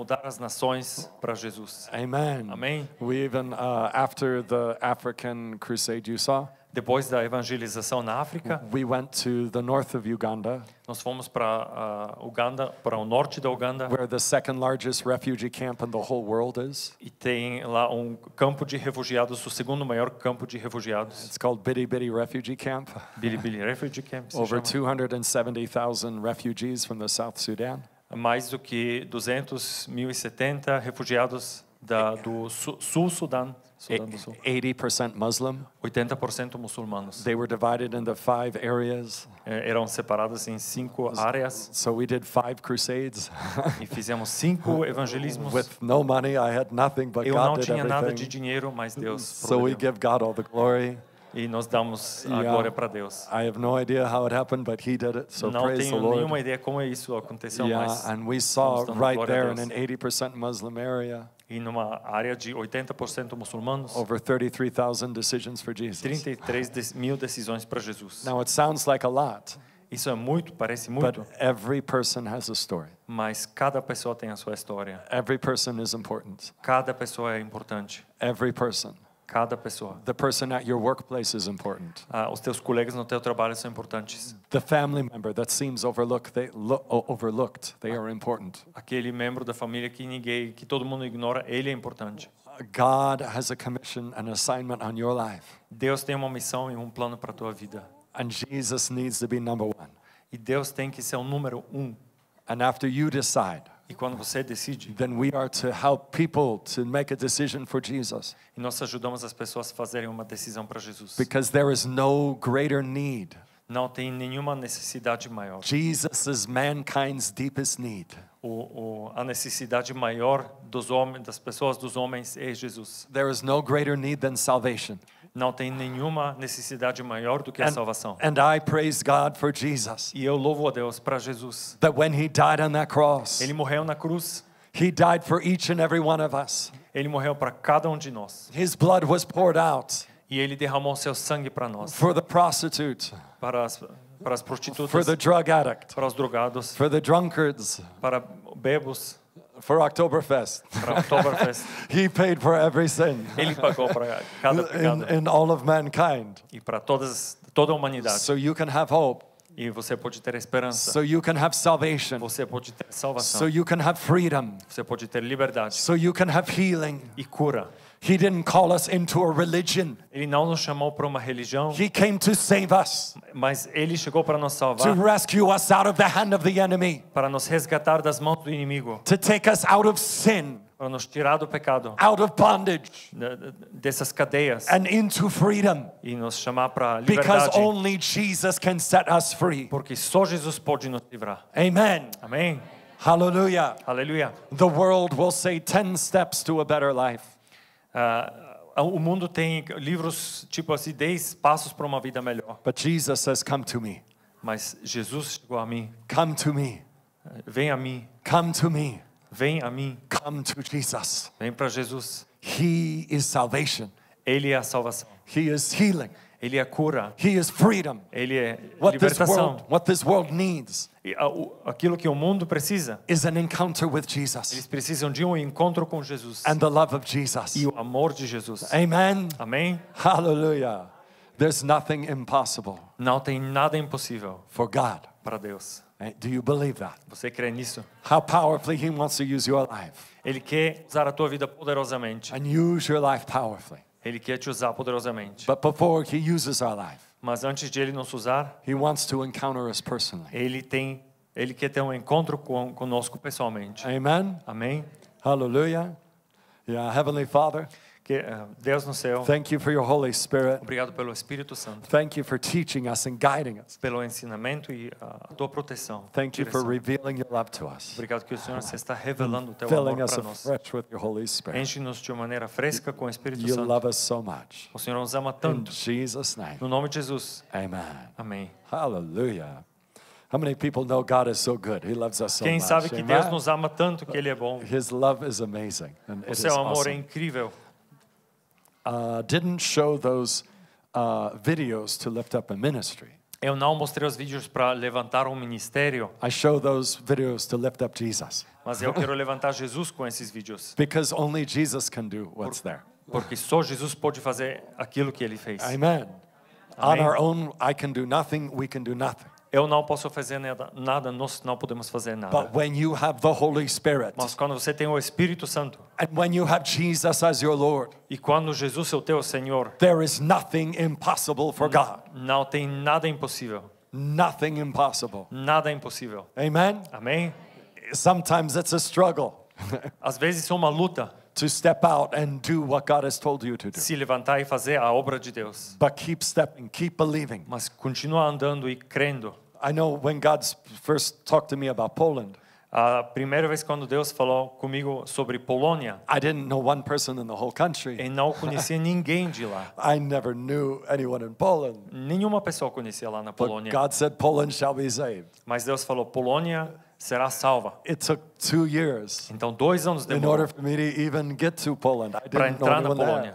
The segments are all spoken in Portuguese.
mudar as nações para Jesus. Amen. Amém. We even uh, after the African crusade you saw. Depois da evangelização na África, we went to the north of Uganda. Nós fomos para uh, Uganda, para o norte da Uganda, where the second largest refugee camp in the whole world is. E tem lá um campo de refugiados, o segundo maior campo de refugiados. It's called Bilibili Refugee Camp. Bilibili Refugee Camp. Over 270,000 refugees from the South Sudan mais do que 200.070 refugiados da, é. do Sul-Sudão. do é, Sul. 80% Muslim. 80% muçulmanos. They were divided into five areas. É, eram separados em cinco áreas. So we did five crusades. e fizemos cinco evangelismos. With no money, I had nothing but Eu God não tinha nada de dinheiro, mas Deus. So we give God all the glory. E nós damos a yeah, glória para Deus. I have no idea how it happened, but he did it. So Não praise tenho the Lord. nenhuma ideia como é isso aconteceu, yeah, mas and we saw right there in an 80% Muslim area. E numa área de 80% muçulmanos. Over 33,000 decisions for Jesus. 33 mil decisões para Jesus. Now it sounds like a lot. Isso é muito, parece muito. But every person has a story. Mas cada pessoa tem a sua história. Every person is important. Cada pessoa é importante. Every person cada pessoa. The person at your workplace is important. Ah, os teus colegas no teu trabalho são importantes. The family member that seems overlooked, they overlooked, they are important. Aquele membro da família que ninguém, que todo mundo ignora, ele é importante. God has a commission, an assignment on your life. Deus tem uma missão e um plano para tua vida. And Jesus needs to be number one. E Deus tem que ser o número um. And after you decide. E quando você decide, then we are to help people to make a decision for Jesus. E nós ajudamos as pessoas a fazerem uma decisão para Jesus. Because there is no greater need. Não tem nenhuma necessidade maior. Jesus is mankind's deepest need. O, o, a necessidade maior dos homens, das pessoas, dos homens é Jesus. There is no greater need than salvation. Não tem nenhuma necessidade maior do que a salvação. And I praise God for Jesus. E eu louvo a Deus para Jesus. That when he died on that cross, ele morreu na cruz. He died for each and every one of us. Ele morreu para cada um de nós. His blood was poured out. E ele derramou seu sangue para nós. For the prostitute. Para as para as prostitutas. For the drug addict. Para os drogados. For the drunkards. Para bebos. For Oktoberfest. For Oktoberfest. he paid for every sin. Ele pagou para cada pecado. In, in all of mankind. E para todas toda humanidade. So you can have hope. E você pode ter esperança. So you can have salvation. Você pode ter salvação. So you can have freedom. Você pode ter liberdade. So you can have healing. E cura. He didn't call us into a religion. Ele não nos chamou para uma religião. He came to save us. Mas ele chegou para nos salvar. To rescue us out of the hand of the enemy. Para nos resgatar das mãos do inimigo. To take us out of sin. Para nos tirar do pecado. Out of bondage. Dessas cadeias. And into freedom. E nos chamar para liberdade. Because only Jesus can set us free. Porque só Jesus pode nos livrar. Amen. Amém. Hallelujah. Hallelujah. The world will say 10 steps to a better life. Uh, o mundo tem livros tipo assim 10 passos para uma vida melhor. But Jesus says, "Come to me." Mas Jesus chegou a mim. Come to me. Vem a mim. Come to me. Vem a mim. Come to Jesus. Vem para Jesus. He is salvation. Ele é a salvação. He is healing. Ele é cura. He is freedom. Ele é what libertação. This world, what this world needs. E ah, aquilo que o mundo precisa is an encounter with Jesus. Eles precisam de um encontro com Jesus. And the love of Jesus. E o amor de Jesus. Amen. Amém. Hallelujah. There's nothing impossible. Não tem nada impossível. For God. Para Deus. Eh, do you believe that? Você crê nisso? How powerfully he wants to use your life. Ele quer usar a tua vida poderosamente. And use your life powerfully. Ele quer te usar poderosamente. But before he uses our life, mas antes de ele nos usar, he wants to encounter us personally. Ele tem ele quer ter um encontro com, conosco pessoalmente. Amen. Amém. Hallelujah. Yeah, Heavenly Father. Eh, Deus no céu. Thank you for your Holy Spirit. Obrigado pelo Espírito Santo. Thank you for teaching us and guiding us. Pelo ensinamento e ah, a tua proteção. Thank you for revealing your love to us. Obrigado que o Senhor se está revelando o teu amor para nós. with your Holy Spirit. Enche-nos de uma maneira fresca com o Espírito you Santo. love us so much. O Senhor nos ama tanto. In Jesus name. No nome de Jesus. Amen. Amém. Hallelujah. How many people know God is so good? He loves us so Quem sabe que Deus nos ama tanto que ele é bom. His love is amazing and o seu amor é awesome. é incrível. Uh, didn't show those uh, videos to lift up a ministry. Eu não mostrei os vídeos para levantar um ministério. I show those videos to lift up Jesus. Mas eu quero levantar Jesus com esses vídeos. Because only Jesus can do what's there. Porque só Jesus pode fazer aquilo que ele fez. Amen. Amen. On our own I can do nothing, we can do nothing. Eu não posso fazer nada, nós não podemos fazer nada. But when you have the Holy Spirit, Mas quando você tem o Espírito Santo. And when you have Jesus as your Lord, e quando Jesus é o teu Senhor. There is nothing impossible for God. Não tem nada impossível. Nothing impossible. Nada é impossível. Amen. Amém. Sometimes it's a struggle. Às vezes é uma luta to step out and do what God has told you to do. Se levantar e fazer a obra de Deus. But keep stepping, keep believing. Mas continuar andando e crendo. I know when God first talked to me about Poland. A primeira vez quando Deus falou comigo sobre Polônia, I didn't know one person in the whole country. E não conhecia ninguém de lá. I never knew anyone in Poland. Nenhuma pessoa conhecia lá na Polônia. But God said Poland shall be saved. Mas Deus falou Polônia será salva. It took two years então, dois anos demorou para entrar na Polônia.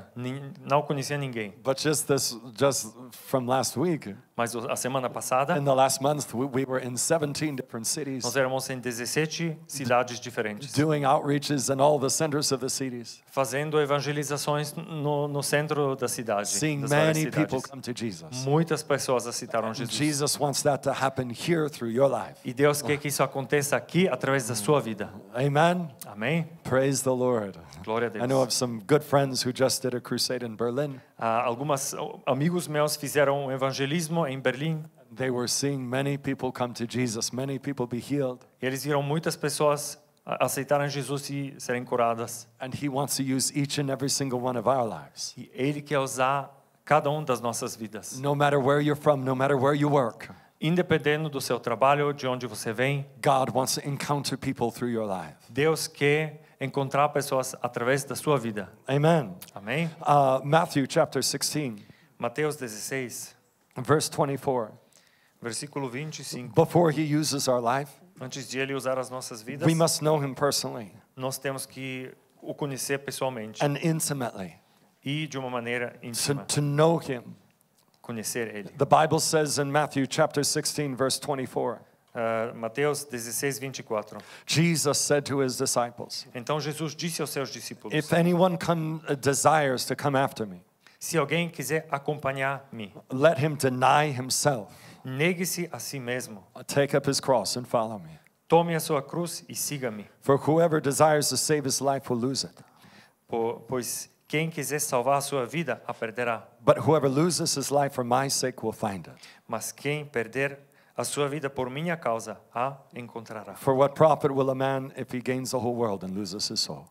Não conhecia ninguém. But just this, just from last week, Mas a semana passada, in the last month, we were in 17 different cities, nós éramos em 17 cidades diferentes, doing outreaches in all the centers of the cities, fazendo evangelizações no, no centro da cidade. Seeing many people come to Jesus. Muitas pessoas aceitaram Jesus. Jesus wants that to happen here through your life. E Deus quer que isso aconteça aconteça aqui através da sua vida. Amen. Amém. Praise the Lord. Glória a Deus. I know of some good friends who just did a crusade in Berlin. Ah, algumas amigos meus fizeram um evangelismo em Berlim. They were seeing many people come to Jesus, many people be healed. E eles viram muitas pessoas ah, aceitarem Jesus e serem curadas. And he wants to use each and every single one of our lives. E ele quer usar cada um das nossas vidas. No matter where you're from, no matter where you work. Independente do seu trabalho, de onde você vem, God wants to encounter people through your life. Deus quer encontrar pessoas através da sua vida. Amen. Amém. Uh, Matthew chapter 16. Mateus 16. Verse 24. Versículo 25. Before he uses our life, antes de ele usar as nossas vidas, we must know him personally. Nós temos que o conhecer pessoalmente. And intimately. E de uma maneira íntima. To, to know him. conhecer ele. The Bible says in Matthew chapter 16 verse 24. Uh, Mateus 16, 24. Jesus said to his disciples, então Jesus disse aos seus discípulos: If anyone come, uh, desires to come after me, se alguém quiser acompanhar-me, let him deny himself. Negue-se a si mesmo. Take up his cross and follow me. Tome a sua cruz e siga-me. For whoever desires to save his life will lose it. Po, pois Quem quiser salvar a sua vida, a perderá. But whoever loses his life for my sake will find it. Mas quem perder a sua vida por minha causa, a encontrará. For what profit will a man if he gains the whole world and loses his soul?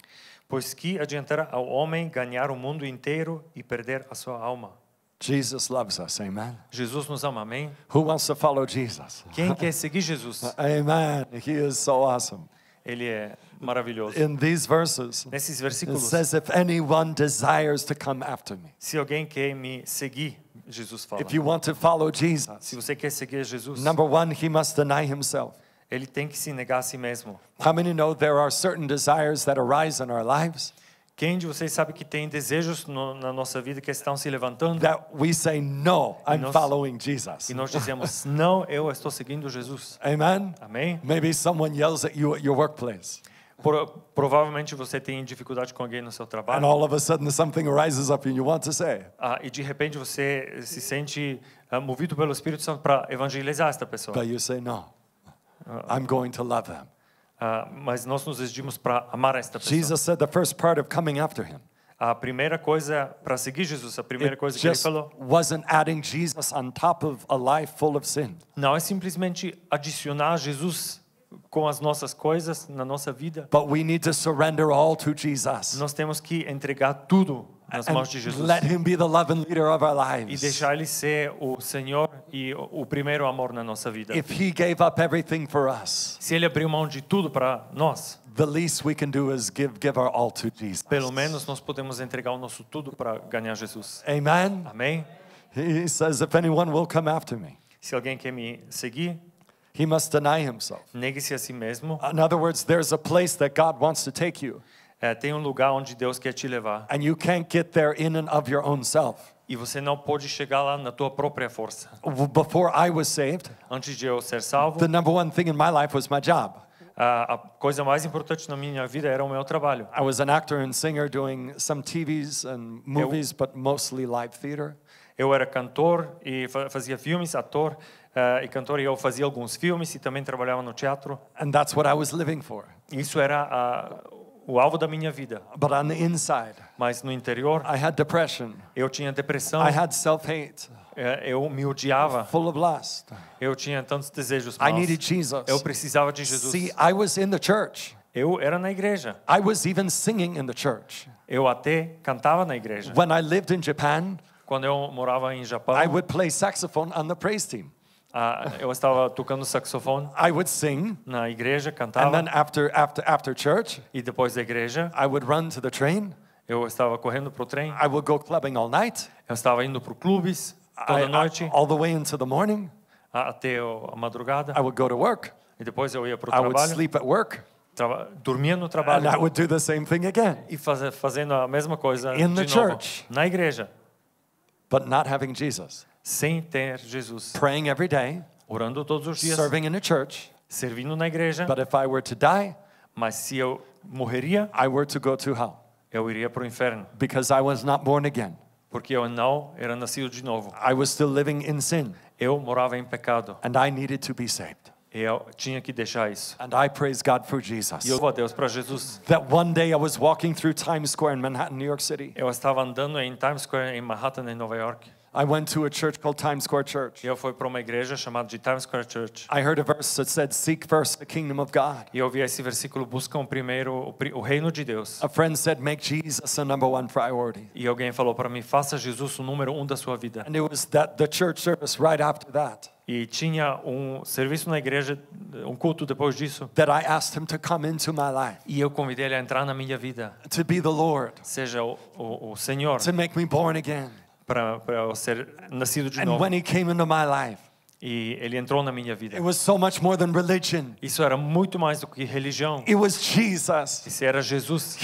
Pois que adiantará ao homem ganhar o mundo inteiro e perder a sua alma? Jesus loves us, amen. Jesus nos ama, amém. Who wants to follow Jesus? Quem quer seguir Jesus? Amen. He is so awesome. Ele é maravilhoso. In these verses, Nesses versículos, it says, if anyone desires to come after me. Se alguém quer me seguir, Jesus fala. If you want to follow Jesus, se você quer seguir Jesus, number one, he must deny himself. Ele tem que se negar a si mesmo. How many know there are certain desires that arise in our lives? Quem de vocês sabe que tem desejos no, na nossa vida que estão se levantando? That we say no, I'm nós, following Jesus. E nós dizemos não, eu estou seguindo Jesus. Amen. Amém. Maybe someone yells at you at your workplace. Pro, provavelmente você tem dificuldade com alguém no seu trabalho. And all of a sudden something arises up and you want to say. Ah, e de repente você se sente uh, movido pelo Espírito Santo para evangelizar esta pessoa. But you say no. I'm going to love them. Uh, ah, mas nós nos decidimos para amar esta pessoa. Jesus said the first part of coming after him. A primeira coisa para seguir Jesus, a primeira It coisa que ele falou. Wasn't adding Jesus on top of a life full of sin. Não é simplesmente adicionar Jesus com as nossas coisas na nossa vida. But we need to surrender all to Jesus. Nós temos que entregar tudo nas mãos de Jesus. Let him be the love and leader of our lives. E deixar ele ser o Senhor e o primeiro amor na nossa vida. If he gave up everything for us. Se ele abriu mão de tudo para nós. The least we can do is give give our all to Jesus. Pelo menos nós podemos entregar o nosso tudo para ganhar Jesus. Amen. Amém. He says if anyone will come after me. Se alguém quer me seguir, He must deny himself. Negue-se a si mesmo. In other words, there's a place that God wants to take you. É, tem um lugar onde Deus quer te levar. And you can't get there in and of your own self. E você não pode chegar lá na tua própria força. Before I was saved, antes de eu ser salvo, the number one thing in my life was my job. a coisa mais importante na minha vida era o meu trabalho. I was an actor and singer doing some TVs and movies, eu, but mostly live theater. Eu era cantor e fazia filmes, ator Uh, e cantorii eu fazia alguns filmes e também trabalhava no teatro. And that's what I was living for. Isso era uh, o alvo da minha vida. But on the inside, mas no interior, I had depression. Eu tinha depressão. I had eh, Eu me odiava. Full of lust. Eu tinha tantos desejos maus. I Jesus. Eu precisava de Jesus. See, I was in the church. Eu era na igreja. I was even singing in the church. Eu até cantava na igreja. When I lived in Japan, quando eu morava em Japão, eu would play saxophone on the praise team. eu estava tocando saxofone. I would sing. Na igreja cantava. And then after after after church. E depois da igreja. I would run to the train. Eu estava correndo pro trem. I would go clubbing all night. Eu estava indo pro clubes toda I, noite. I, all the way into the morning. Até a madrugada. I would go to work. E depois eu ia pro I trabalho. I would sleep at work. Traba dormia no trabalho. And I would do the same thing again. E faz fazendo a mesma coisa In de the novo. Church. Na igreja. But not having Jesus sem ter Jesus. Praying every day, orando todos os dias, serving in a church, servindo na igreja. But if I were to die, mas se eu morreria, I were to go to hell. Eu iria para o inferno. Because I was not born again. Porque eu não era nascido de novo. I was still living in sin. Eu morava em pecado. And I needed to be saved. Eu tinha que deixar isso. And I praise God for Jesus. E eu vou a Deus para Jesus. That one day I was walking through Times Square in Manhattan, New York City. Eu estava andando em Times Square em Manhattan, em Nova York. I went to a church called Times Square Church. Eu fui para uma igreja chamada de Times Square Church. I heard a verse that said, "Seek first the kingdom of God." E eu ouvi esse versículo, buscam primeiro o reino de Deus. A friend said, "Make Jesus number one priority." E alguém falou para mim, faça Jesus o número um da sua vida. And it was that the church service right after that. E tinha um serviço na igreja, um culto depois disso. That I asked him to come into my life. E eu convidei ele a entrar na minha vida. To be the Lord. Seja o, o, o Senhor. To make me born again para para ser nascido de and novo. when he came into my life, e ele entrou na minha vida. So Isso era muito mais do que religião. Isso era Jesus.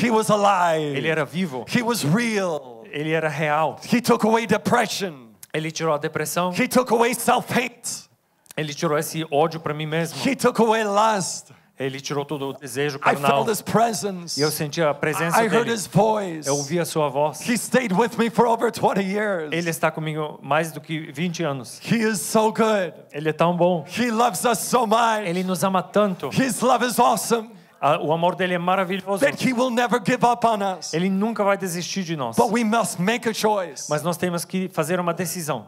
Ele era vivo. Ele era real. Ele tirou a depressão. Ele tirou esse ódio para mim mesmo. Ele tirou todo o desejo carnal. E eu senti a presença I dele. Eu ouvi a sua voz. Ele está comigo mais do que 20 anos. So Ele é tão bom. So Ele nos ama tanto. His love is awesome o amor dele é maravilhoso. Ele nunca vai desistir de nós. Mas nós temos que fazer uma decisão.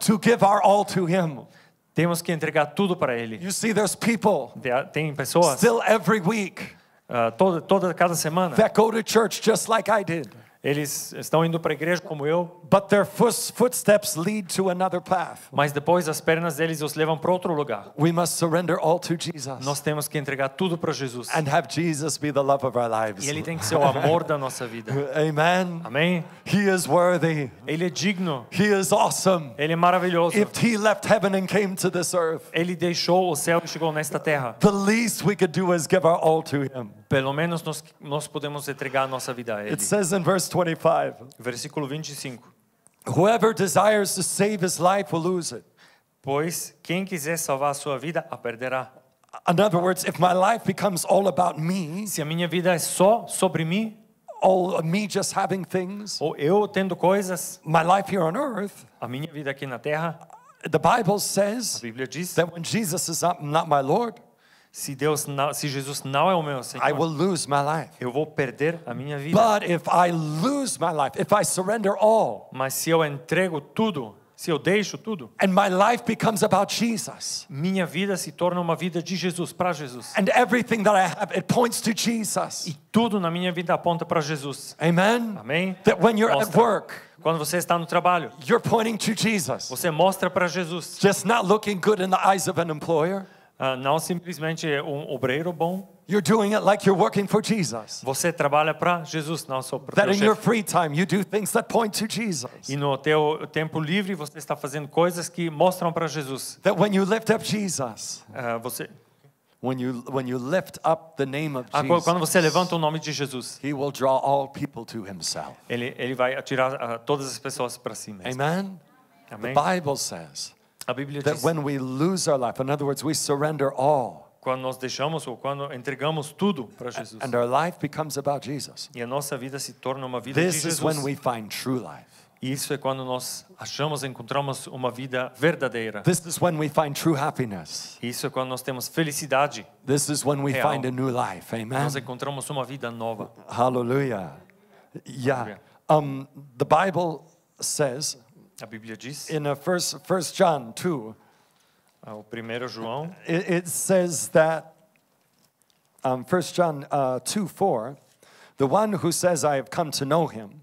Temos que entregar tudo para Ele. You see, there's people. Tem pessoas. Still every week. Uh, ah, toda toda cada semana. That go to church just like I did. Eles estão indo para a igreja como eu. Mas depois as pernas deles os levam para outro lugar. Nós temos que entregar tudo para Jesus. E ele tem que ser o amor da nossa vida. Amen. Amém. He is worthy. Ele é digno. He is awesome. Ele é maravilhoso. If he left heaven and came to this earth. Ele deixou o céu e chegou nesta terra. The least we could do is give our all to him. Pelo menos nós, nós podemos entregar a nossa vida a Ele. It says in verse 25. Versículo 25. Whoever desires to save his life will lose it. Pois quem quiser salvar a sua vida a perderá. In other words, if my life becomes all about me, se a minha vida é só sobre mim, all me just having things, ou eu tendo coisas, my life here on earth, a minha vida aqui na terra, the Bible says, a Bíblia diz, that when Jesus is not, not my Lord, se Deus não, se Jesus não é o meu Senhor, I will lose my life. Eu vou perder a minha vida. But if I lose my life, if I surrender all, mas se eu entrego tudo, se eu deixo tudo, and my life becomes about Jesus. Minha vida se torna uma vida de Jesus para Jesus. And everything that I have, it points to Jesus. E tudo na minha vida aponta para Jesus. Amen. Amém. That when you're Mostra. at work, quando você está no trabalho, Você mostra para Jesus. Just not looking good in the eyes of an employer. Ah, não simplesmente é um obreiro bom. You're doing it like you're working for Jesus. Você trabalha para Jesus, não só para That in your free time you do things that point to Jesus. E no teu tempo livre você está fazendo coisas que mostram para Jesus. That when you lift up Jesus. Ah, você When you, when you lift up the name of Jesus, ah, quando você levanta o nome de Jesus, he will draw all people to himself. Ele ele vai atirar uh, todas as pessoas para si mesmo. Amen. Amém. The Bible says A Bíblia that when we lose our life, in other words, we surrender all. Quando nós deixamos ou quando entregamos tudo para Jesus. And our life becomes about Jesus. E a nossa vida se torna uma vida This de Jesus. This is when we find true life. isso é quando nós achamos, encontramos uma vida verdadeira. This is when we find true happiness. Isso é quando nós temos felicidade. This is when we real. find a new life. Amen. Nós encontramos uma vida nova. Hallelujah. Yeah. Um, the Bible says a Bíblia diz. In a first, first John 2. Ah, primeiro João. It, it says that um, John uh, 2, 4, the one who says I have come to know him.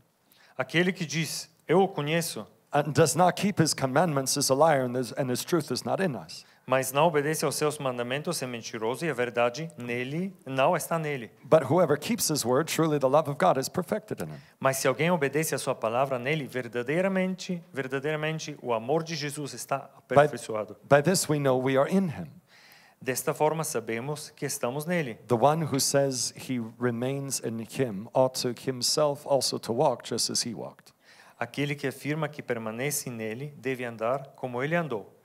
Aquele que diz eu o conheço. And does not keep his commandments is a liar and and his truth is not in us. mas não obedece aos seus mandamentos é mentiroso e a é verdade nele não está nele. But whoever keeps his word, truly the love of God is perfected in him. Mas se alguém obedece a sua palavra nele verdadeiramente, verdadeiramente o amor de Jesus está aperfeiçoado. By, by this we know we are in him. Desta forma sabemos que estamos nele. The one who says he remains in him ought to himself also to walk just as he walked. Aquele que afirma que permanece nele deve andar como ele andou.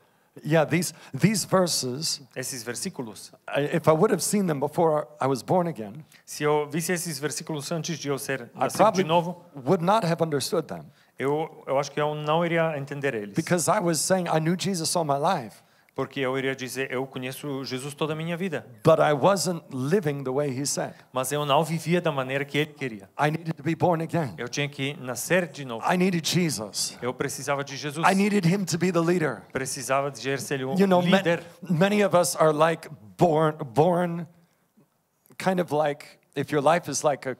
Yeah, these, these verses, if I would have seen them before I was born again, I eu visse esses versículos antes de eu ser nascido de novo, would not have understood them. Eu, eu acho que eu não iria entender eles. Because I was saying I knew Jesus all my life. Porque eu iria dizer, eu conheço Jesus toda a minha vida. But I wasn't living the way he said. Mas eu não vivia da maneira que ele queria. I needed to be born again. Eu tinha que nascer de novo. I needed Jesus. Eu precisava de Jesus. I needed him to be the leader. Precisava de ser um you know, líder. Many of us are like born born kind of like if your life is like a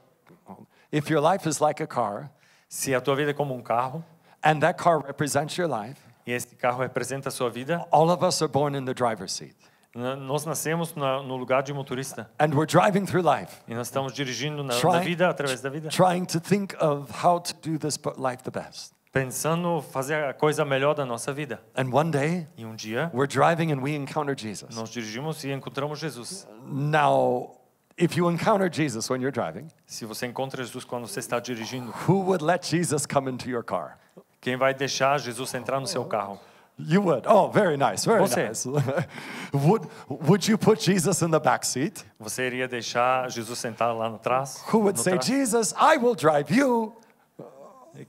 if your life is like a car. Se a tua vida é como um carro. And that car represents your life e esse carro representa a sua vida. All of us are born in the driver's seat. Nós nascemos na, no lugar de motorista. And we're driving through life. E nós estamos dirigindo na, trying, na vida através da vida. Trying to think of how to do this life the best. Pensando fazer a coisa melhor da nossa vida. And one day, e um dia, we're driving and we encounter Jesus. Nós dirigimos e encontramos Jesus. Now, if you encounter Jesus when you're driving, se você encontra Jesus quando você está dirigindo, who would let Jesus come into your car? Quem vai deixar Jesus entrar no seu oh. carro? You would. Oh, very nice. Very Você. nice. would would you put Jesus in the back seat? Você iria deixar Jesus sentar lá no trás? Who would say, trás? Jesus, I will drive you.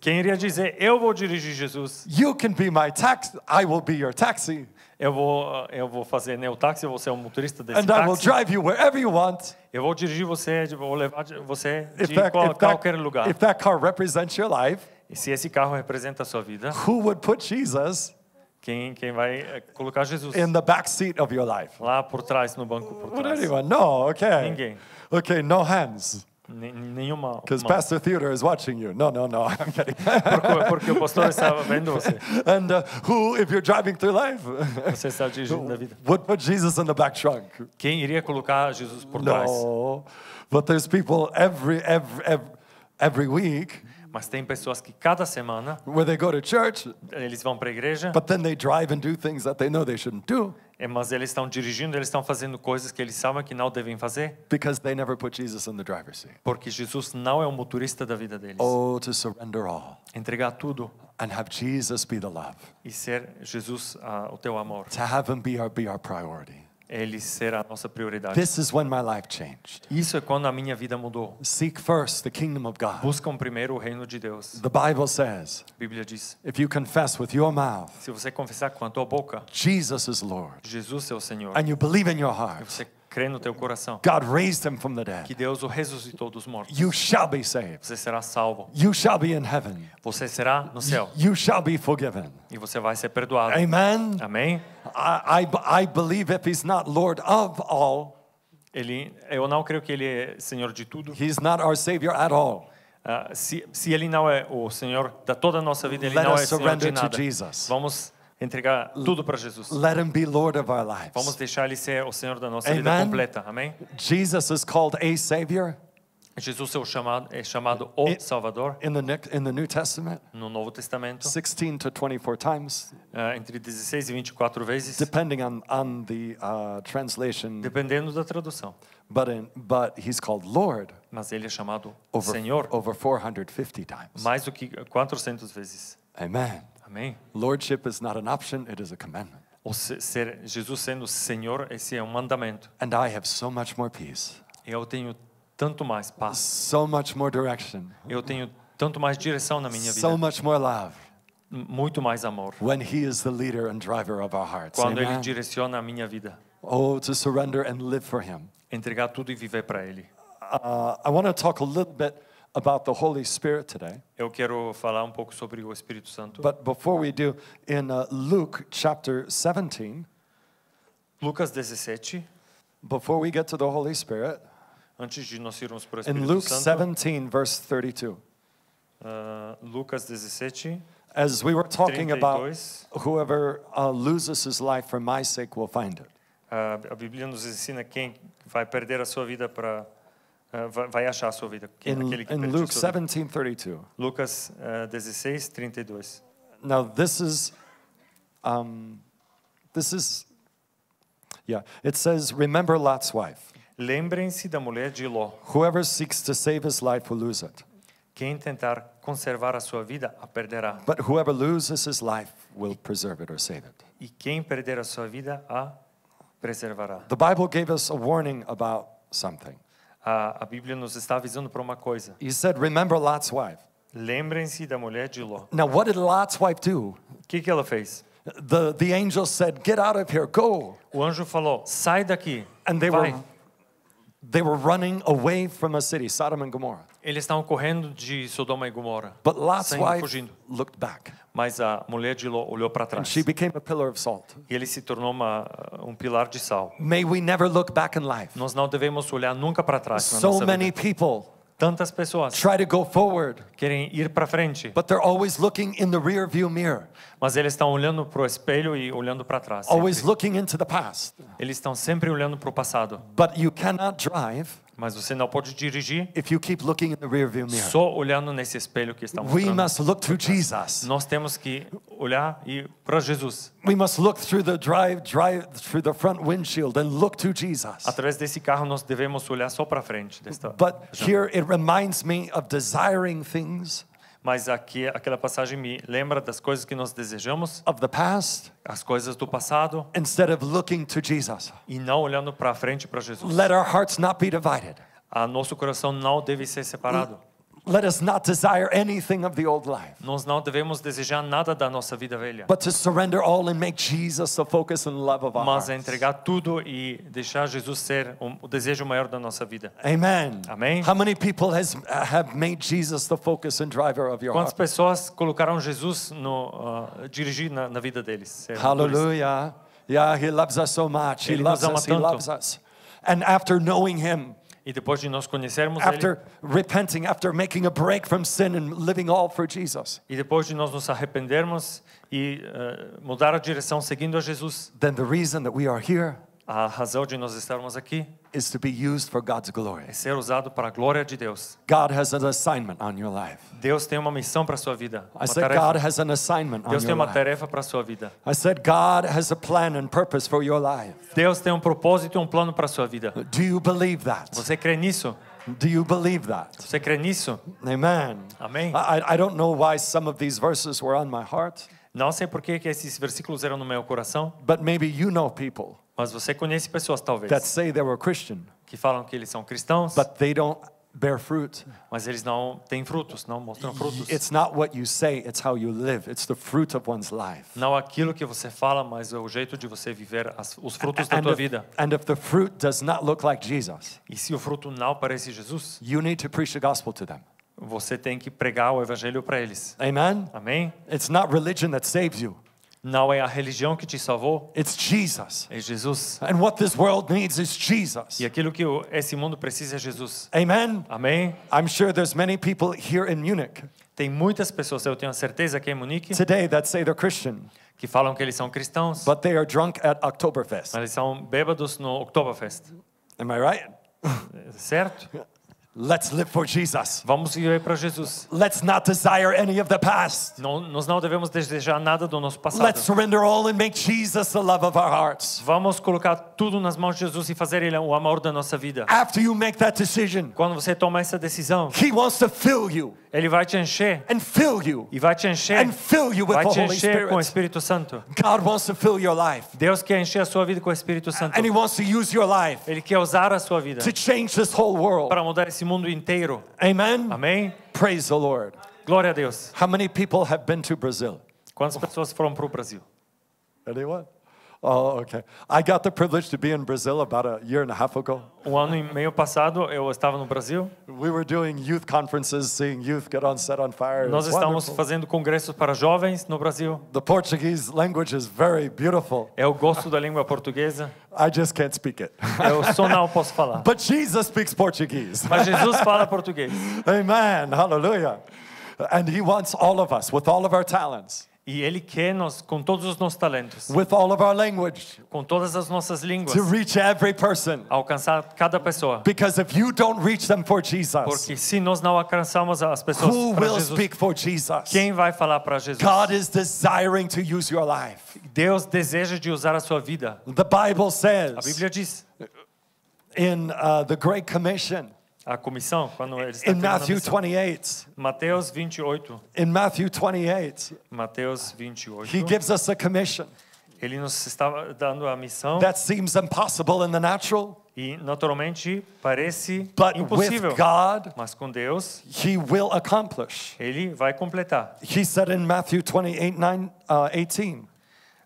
Quem iria dizer, eu vou dirigir Jesus? You can be my taxi. I will be your taxi. Eu vou, eu vou fazer meu táxi, você é um motorista desse And táxi. I will drive you wherever you want. Eu vou dirigir você, vou levar você de that, qual, if that, qualquer lugar. If that car represents your life. E se esse carro representa a sua vida, who would put Jesus quem, quem vai eh, colocar Jesus in the back seat of your life? Lá por trás no banco por Would trás. anyone? No, okay. Ninguém. Okay, no hands. Nenhuma. Because mão. Pastor Theodore is watching you. No, no, no, I'm kidding. Porque, porque o pastor estava vendo você. and uh, who, if you're driving through life, Você está dirigindo na vida. would put Jesus in the back trunk? Quem iria colocar Jesus por trás? No. But there's people every, every, every, every week mas tem pessoas que cada semana where they go to church, eles vão para a igreja. É, mas eles estão dirigindo, eles estão fazendo coisas que eles sabem que não devem fazer. Because they never put Jesus in the driver's seat. Porque Jesus não é o motorista da vida deles. Oh, to surrender all. Entregar tudo. And have Jesus be the love. E ser Jesus uh, o teu amor. To have him be our be our priority. Ele a nossa prioridade. This is when my life changed. Isso é quando a minha vida mudou. Seek first the kingdom of God. primeiro o reino de Deus. The Bible says. A Bíblia diz. If you confess with your mouth. Se você confessar com a tua boca. Jesus is Lord. Jesus é o Senhor. And you believe in your heart. E você crê no teu coração God raised him from the dead. que Deus o ressuscitou dos mortos. You shall be saved. Você será salvo. You shall be in heaven. Você será no céu. You shall be forgiven. E você vai ser perdoado. Amen. Amém. I, I, I believe if he's not Lord of all, ele, eu não creio que ele é Senhor de tudo. He's not our Savior at all. Uh, se, se ele não é o Senhor da toda a nossa vida, ele Let não é Senhor de nada. Vamos entregar tudo para Jesus. Let him be Lord of our lives. Vamos deixar ele ser o Senhor da nossa Amen? vida completa. Amém? Jesus is called a savior. Jesus é chamado, é chamado o Salvador. In the, in the New Testament, no Novo Testamento, 16 to 24 times, uh, entre 16 e 24 vezes, depending on, on the uh, translation. Dependendo da tradução. But in, but he's called Lord. Mas ele é chamado over, Senhor. Over 450 times. Mais do que 400 vezes. Amém. Amém? Lordship is not an option, it is a commandment. O ser, Jesus sendo Senhor, esse é um mandamento. And I have so much more peace. Eu tenho tanto mais paz. So much more direction. Eu tenho tanto mais direção na minha vida. So much more love. Muito mais amor. When he is the leader and driver of our hearts. Quando Amen? ele direciona a minha vida. Oh, to surrender and live for him. Entregar tudo e viver para ele. Uh, I want to talk a little bit about the Holy Spirit today. Eu quero falar um pouco sobre o Espírito Santo. But before we do, in uh, Luke chapter 17, Lucas 17, before we get to the Holy Spirit, antes de nós irmos para o Espírito in Luke Santo, 17 verse 32. Uh, Lucas 17 as we were talking 32, about whoever uh, loses his life for my sake will find it. A Bíblia nos ensina quem vai perder a sua vida para uh, vai, achar sua vida. in, in Luke 17:32. Lucas uh, 16:32. Now this is um, this is yeah, it says remember Lot's wife. Lembrem-se da mulher de Ló. Whoever seeks to save his life will lose it. Quem tentar conservar a sua vida a perderá. But whoever loses his life will preserve it or save it. E quem perder a sua vida a preservará. The Bible gave us a warning about something. A, a Bíblia nos está avisando para uma coisa. He said, remember Lot's wife. Lembrem-se da mulher de Ló. Now, what did Lot's wife do? O que, que ela fez? The, the angel said, get out of here, go. O anjo falou, sai daqui, And they vai. were, they were running away from a city, Sodom and Gomorrah. Eles estavam correndo de Sodoma e Gomorra, But Lot's wife fugindo. looked back. Mas a mulher de Ló olhou para trás. She became a pillar of salt. E ele se tornou uma, um pilar de sal. May we never look back in life. Nós não devemos olhar nunca para trás. So vida. people tantas pessoas try to go forward, querem ir para frente, but they're always looking in the rear view mirror. Mas eles estão olhando para o espelho e olhando para trás. Always looking into the past. Eles estão sempre olhando para o passado. But you cannot drive mas você não pode dirigir if you keep looking in the mirror. só olhando nesse espelho que está mostrando. We must look through Jesus. Nós temos que olhar e para Jesus. We must look through the drive, drive through the front windshield and look to Jesus. Através desse carro nós devemos olhar só para frente. Desta But here it reminds me of desiring things mas aqui aquela passagem me lembra das coisas que nós desejamos of the past as coisas do passado instead of looking to Jesus e não olhando para frente para Jesus let our hearts not be divided a nosso coração não deve ser separado Let us not desire anything of the old life. Nós não devemos desejar nada da nossa vida velha. But to surrender all and make Jesus the focus and love of our Mas entregar tudo e deixar Jesus ser o desejo maior da nossa vida. Amen. Amém. How many people has have made Jesus the focus and driver of your Quantas pessoas colocaram Jesus no uh, dirigir na, na, vida deles? Um Hallelujah. Yeah, he loves us so much. Ele he loves us. Tanto. He loves us. And after knowing him, E depois de nós conhecermos after ele, repenting, after making a break from sin and living all for Jesus. E depois de nós nos arrependermos e uh, mudar a direção seguindo a Jesus. Then the reason that we are here. A razão de nós estarmos aqui is to be used for God's glory. É ser usado para a glória de Deus. God has an assignment on your life. Deus tem uma missão para sua vida. I said tarefa. God has an assignment Deus on tem your uma life. tarefa para sua vida. I said God has a plan and purpose for your life. Deus tem um propósito e um plano para sua vida. Do you believe that? Você crê nisso? Do you believe that? Você crê nisso? Amen. Amém. I, I don't know why some of these verses were on my heart. Não sei por que esses versículos eram no meu coração. But maybe you know people. Mas você conhece pessoas talvez that say they were Christian, que falam que eles são cristãos, but they don't bear fruit. Mas eles não têm frutos, não mostram frutos. It's not what you say, it's how you live. It's the fruit of one's life. Não aquilo que você fala, mas é o jeito de você viver as, os frutos da tua vida. And if the fruit does not look like Jesus, e se o fruto não parece Jesus, you need to preach the gospel to them. Você tem que pregar o evangelho para eles. Amen. Amém. It's not religion that saves you. Não é a religião que te salvou. It's Jesus. É Jesus. And what this world needs is Jesus. E aquilo que esse mundo precisa é Jesus. Amen. Amém. I'm sure there's many people here in Munich. Tem muitas pessoas, eu tenho certeza que é em Munique. Today that say they're Christian. Que falam que eles são cristãos. But they are drunk at Oktoberfest. Mas eles são bêbados no Oktoberfest. Am I right? certo? Let's live for Jesus. Vamos viver para Jesus. Let's not desire any of the past. Não, nós não devemos desejar nada do nosso passado. Let's surrender all and make Jesus the love of our hearts. Vamos colocar tudo nas mãos de Jesus e fazer ele o amor da nossa vida. After you make that decision, quando você toma essa decisão, He wants to fill you. Ele vai te encher. And fill you. E vai te encher. And fill you with vai te encher com o Espírito Santo. God wants to fill your life. Deus quer encher a sua vida com o Espírito Santo. And He wants to use your life. Ele quer usar a sua vida. To change this whole world. Para mudar esse mundo inteiro. Amen. Amém. Praise the Lord. Glória a Deus. How many people have been to Brazil? Quantas pessoas foram para o Brasil? Anyone? Oh, okay. I got the privilege to be in Brazil about a year and a half ago. Um ano e meio passado eu estava no Brasil. We were doing youth conferences, seeing youth get on set on fire. Nós estamos fazendo congressos para jovens no Brasil. The Portuguese language is very beautiful. Eu gosto da língua portuguesa. I just can't speak it. eu só não posso falar. But Jesus speaks Portuguese. Mas Jesus fala português. Amen. Hallelujah. And he wants all of us with all of our talents. E Ele quer nós com todos os nossos talentos. With all of our language. Com todas as nossas línguas. To reach every person. Alcançar cada pessoa. Because if you don't reach them for Jesus. Porque se nós não alcançamos as pessoas who will Speak for Jesus. Quem vai falar para Jesus? God is desiring to use your life. Deus deseja de usar a sua vida. The Bible says. A Bíblia diz. In uh, the Great Commission. A comissão, quando eles In Matthew 28. Mateus 28. In Matthew 28. Mateus 28. He gives us a commission. Ele nos estava dando a missão. That seems impossible in the natural. E naturalmente parece But impossível. With God, mas com Deus, he will accomplish. Ele vai completar. He said in Matthew 28, 9, uh, 18.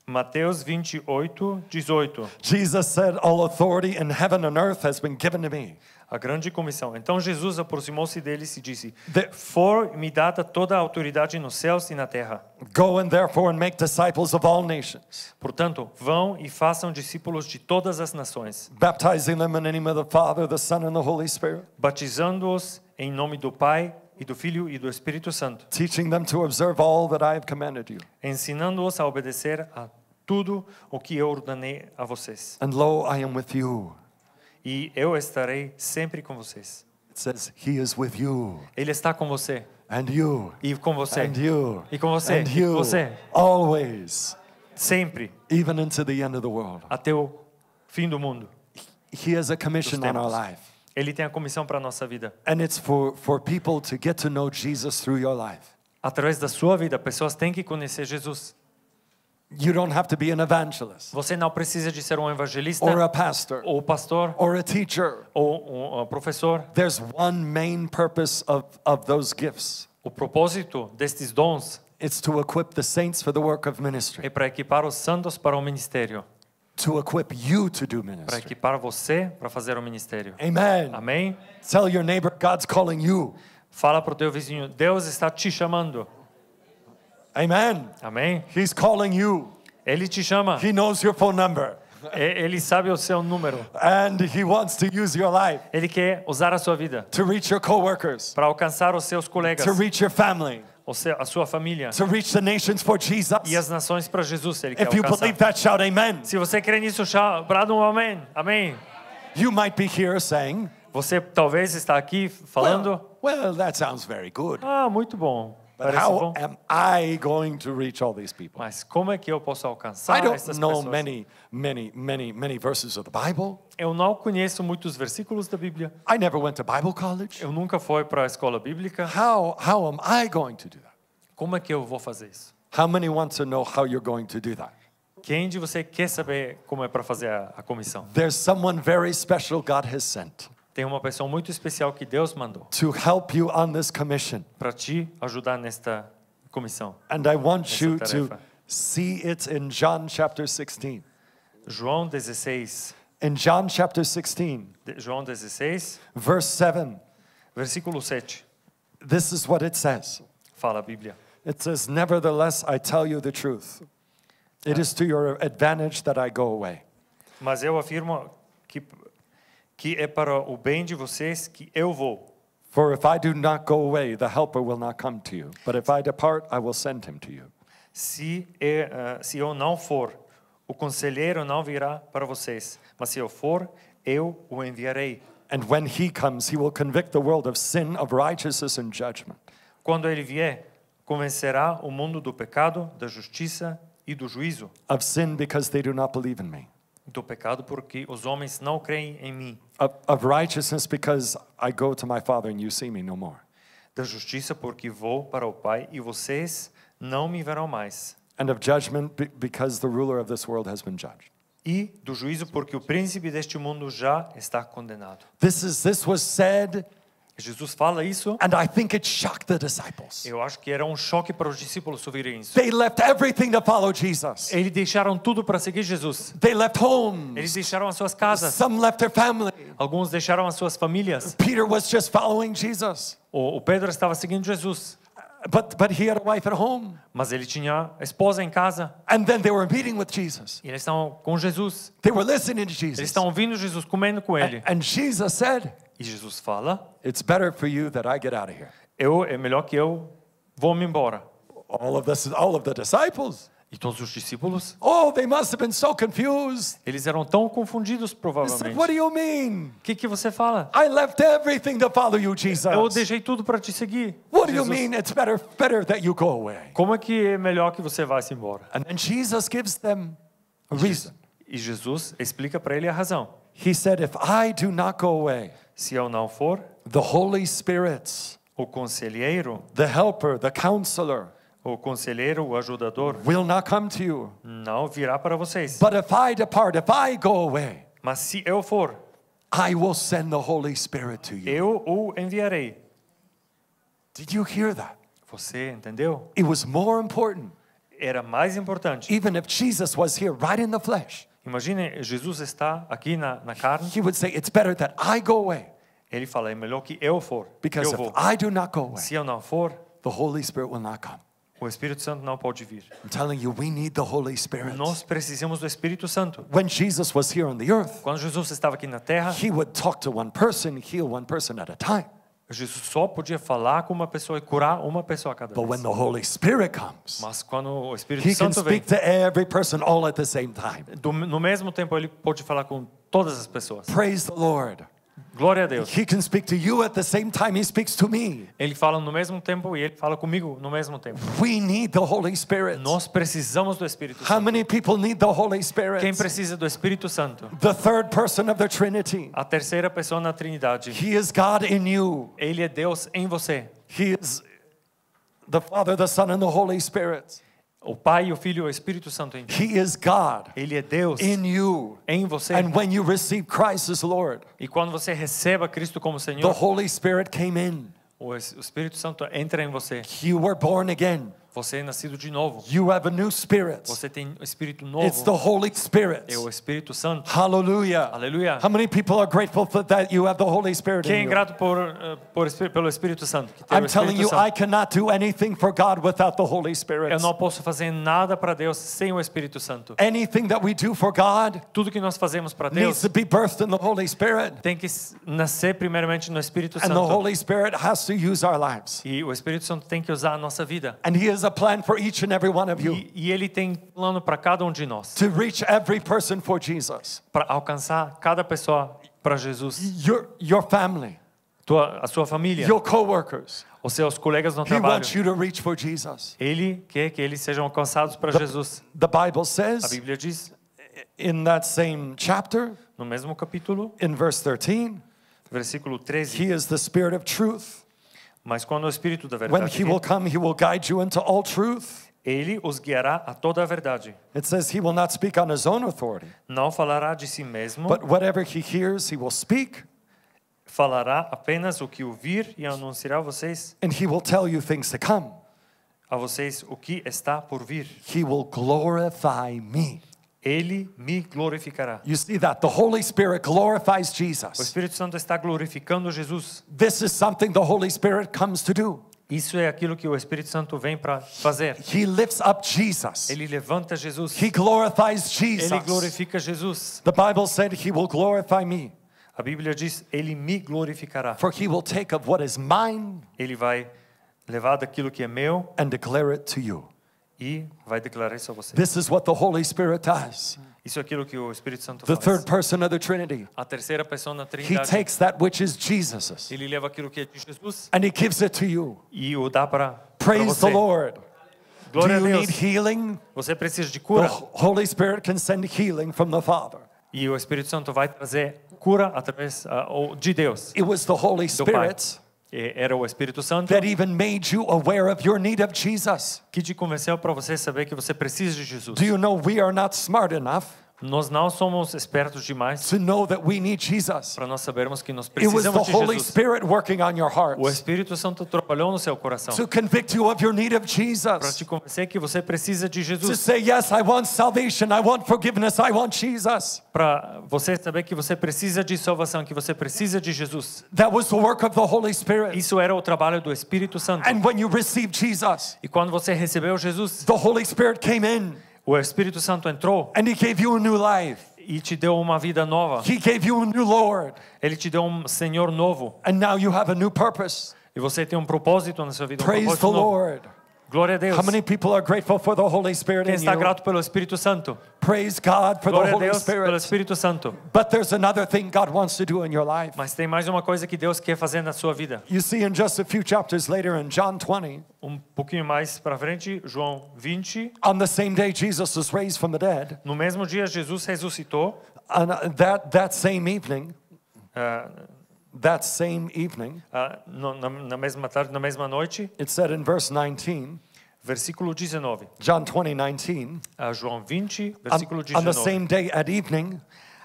Mateus 28, 18. Jesus said, "All authority in heaven and earth has been given to me." a grande comissão. Então Jesus aproximou-se deles e disse: For-me dada toda a autoridade nos céus e na terra. Go and therefore and make disciples of all nations. Portanto, vão e façam discípulos de todas as nações. Baptizing them in the name of the Father, the Son and the Holy Spirit. Batizando-os em nome do Pai e do Filho e do Espírito Santo. Teaching them to observe all that I have commanded you. Ensinando-os a obedecer a tudo o que eu ordenei a vocês. And lo, I am with you e eu estarei sempre com vocês. It says, He is with you. Ele está com você. And you. E com você. And you. E com você. And you. E você. Always. Sempre. Even until the end of the world. Até o fim do mundo. He has a commission on our life. Ele tem a comissão para nossa vida. And it's for for people to get to know Jesus through your life. Através da sua vida, pessoas têm que conhecer Jesus. You don't have to be an evangelist. Você não precisa de ser um evangelista or a pastor ou pastor or a teacher ou um professor. There's one main purpose of of those gifts. O propósito destes dons It's to equip the saints for the work of ministry. É para equipar os santos para o ministério. To equip you to do ministry. Para equipar você para fazer o ministério. Amen. Amém. Tell your neighbor God's calling you. Fala para o teu vizinho, Deus está te chamando. Amen. Amém. He's calling you. Ele te chama. He knows your phone number. Ele sabe o seu número. And he wants to use your life. Ele quer usar a sua vida. To reach your coworkers. Para alcançar os seus colegas. To reach your family. a sua família. To reach the nations for Jesus. E as nações para Jesus ele quer If you alcançar. believe that, shout amen. Se você crê nisso, brada um amém. Amém. You might be here saying. Você talvez está aqui falando. Well, well that sounds very good. Ah, muito bom. But how am I going to reach all these people? Mas como é que eu posso alcançar I don't know pessoas? many, many, many, many verses of the Bible. Eu não conheço muitos versículos da Bíblia. I never went to Bible college. Eu nunca fui para a escola bíblica. How, how am I going to do that? Como é que eu vou fazer isso? How many want to know how you're going to do that? Quem de você quer saber como é para fazer a, a comissão? There's someone very special God has sent. Tem uma pessoa muito especial que Deus mandou. To help you on this commission. Para te ajudar nesta comissão. And I want you tarefa. to see it in John chapter 16. João 16. In John chapter 16. De, João 16. Verse 7. Versículo 7. This is what it says. Fala a Bíblia. It says, "Nevertheless I tell you the truth. It ah. is to your advantage that I go away." Mas eu afirmo que que é para o bem de vocês que eu vou. For if I do not go away, the helper will not come to you. But if I depart, I will send him to you. Se, uh, se eu não for, o conselheiro não virá para vocês. Mas se eu for, eu o enviarei. And when he comes, he will convict the world of sin, of righteousness and judgment. Quando ele vier, convencerá o mundo do pecado, da justiça e do juízo. Of sin because they do not believe in me. Do pecado porque os homens não creem em mim. of, of righteousness because I go to my Father and you see me no more. Da justiça porque vou para o Pai e vocês não me verão mais. And of judgment because the ruler of this world has been judged. E do juízo porque o príncipe deste mundo já está condenado. This is this was said Jesus fala isso. And I think it shocked the disciples. Eu acho que era um choque para os discípulos ouvir isso. They left everything to follow Jesus. Eles deixaram tudo para seguir Jesus. They left Eles deixaram as suas casas. Some left their family. Alguns deixaram as suas famílias. Peter was just following Jesus. O, o Pedro estava seguindo Jesus. But, but he had a wife at home. Mas ele tinha esposa em casa. And then they were meeting with Jesus. E eles estão com Jesus. They were listening to Jesus. Eles estão ouvindo Jesus, comendo com ele. And, and Jesus said, e Jesus fala: It's better for you that I get out of here. Eu é melhor que eu vou me embora. All of this, all of the disciples. E todos os discípulos? Oh, they must have been so confused. Eles eram tão confundidos provavelmente. Said, What do you mean? Que que você fala? I left everything to follow you, Jesus. Eu deixei tudo para te seguir. What Jesus. do you mean? It's better better that you go away. Como é que é melhor que você vá se embora? And then Jesus gives them a reason. E Jesus explica para ele a razão. He said, if I do not go away, se eu não for, the Holy Spirit, o conselheiro, the helper, the counselor, o conselheiro, o ajudador, will not come to you. Não virá para vocês. But if I depart, if I go away, mas se eu for, I will send the Holy Spirit to you. Eu o enviarei. Did you hear that? Você entendeu? It was more important. Era mais importante. Even if Jesus was here right in the flesh. Imagine, Jesus está aqui na, na carne. He would say, it's better that I go away. Ele fala, é melhor que eu for. Because eu if vou. I do not go away, Se eu não for, the Holy Spirit will not come. o Espírito Santo não pode vir. I'm telling you, we need the Holy Spirit. Nós precisamos do Espírito Santo. When Jesus was here on the earth, Quando Jesus estava aqui na terra, he would talk to one person, heal one person at a time. Jesus só podia falar com uma pessoa e curar uma pessoa a cada But vez. When the Holy Spirit comes, Mas quando o Espírito he Santo vem, to every all at the same time. Do, no mesmo tempo ele pode falar com todas as pessoas. Praise the Lord. Glória a Deus. He can speak to you at the same time he speaks to me. Ele fala no mesmo tempo e ele fala comigo no mesmo tempo. We need the Holy Spirit. Nós precisamos do Espírito Santo. How many people need the Holy Spirit? Quem precisa do Espírito Santo? The third person of the Trinity. A terceira pessoa na Trindade. He is God in you. Ele é Deus em você. He is the Father, the Son and the Holy Spirit. O Pai, o Filho e o Espírito Santo em ti. He is God. Ele é Deus. In you. Em você. And when you receive Christ as Lord. E quando você receba Cristo como Senhor. The Holy Spirit came in. O Espírito Santo entra em você. You were born again. Você é nascido de novo. You have a new spirit. Você tem um espírito novo. It's the Holy Spirit. É o Espírito Santo. Hallelujah. How many people are grateful for that you have the Holy Spirit Quem é grato por, eh, por pelo Espírito Santo? I'm telling you, I cannot do anything for God without the Holy Spirit. Eu não posso fazer nada para Deus sem o Espírito Santo. Anything that we do for God, tudo que nós fazemos para Deus, needs to be birthed in the Holy Spirit. Tem que nascer primeiramente no Espírito Santo. And the Holy Spirit has to use our lives. E o Espírito Santo tem que usar a nossa vida. And He is has a plan for each and every one of you. E, ele tem plano para cada um de nós. To reach every person for Jesus. Para alcançar cada pessoa para Jesus. Your your family. Tua, a sua família. Your coworkers. Os seus colegas no trabalho. He Wants you to reach for Jesus. Ele quer que eles sejam alcançados para Jesus. The Bible says. A Bíblia diz. In that same chapter. No mesmo capítulo. In verse 13. Versículo 13. He is the spirit of truth. Mas quando o Espírito da verdade when he will come, he will guide you into all truth. Ele os guiará a toda a verdade. It says he will not speak on his own authority. Não falará de si mesmo. But whatever he hears, he will speak. Falará apenas o que ouvir e anunciará a vocês. And he will tell you things to come. A vocês o que está por vir. He will glorify me. Ele me glorificará. You see that the Holy Spirit glorifies Jesus. O Espírito Santo está glorificando Jesus. This is something the Holy Spirit comes to do. Isso é aquilo que o Espírito Santo vem para fazer. He lifts up Jesus. Ele levanta Jesus. He glorifies Jesus. Ele glorifica Jesus. The Bible said he will glorify me. A Bíblia diz ele me glorificará. For he will take of what is mine. Ele vai levar daquilo que é meu and declare it to you. E vai declarar isso a você. This is what the Holy Spirit does. Isso é aquilo que o Espírito Santo The faz. third person of the Trinity. A terceira pessoa da He takes that which is Jesus's Ele leva aquilo que é de Jesus and he gives it to you. e o dá para Praise the Lord. Do Glória you need healing? Você precisa de The Holy Spirit can send healing from the Father. e o Espírito Santo vai trazer cura através ah, de Deus. It was the Holy Do Pai. Spirit Eh, era o Espírito Santo that even made you aware of your need of Jesus. que te convenceu para você saber que você precisa de Jesus. Do you know we are not smart enough? Nós não somos espertos demais para nós sabermos que nós precisamos de Jesus. O Espírito Santo trabalhou no seu coração para te convencer que você precisa de Jesus. Para você saber que você precisa de salvação, que você precisa de Jesus. Isso era o trabalho do Espírito Santo. E quando você recebeu Jesus, o Espírito Santo veio. O Espírito Santo entrou. And he gave you a new life. E te deu uma vida nova. He gave you a new Lord. Ele te deu um Senhor novo. And now you have a new purpose. E você tem um propósito na sua vida. Um Praise um propósito the novo. Lord. Glória a Deus. How many people are grateful for the Holy Spirit Quem está grato pelo Espírito Santo? Praise God for Glória the Holy a Deus Spirit. pelo Espírito Santo. But there's another thing God wants to do in your life. Mas tem mais uma coisa que Deus quer fazer na sua vida. You see in just a few chapters later in John 20. Um pouquinho mais para frente, João 20. On the same day Jesus was raised from the dead. No mesmo dia Jesus ressuscitou. And uh, that that same evening. Uh, that same evening, uh, no, na, na, mesma tarde, na mesma noite, it said in verse 19, versículo 19, John 20, 19, uh, João 20, versículo 19, on, the same day at evening,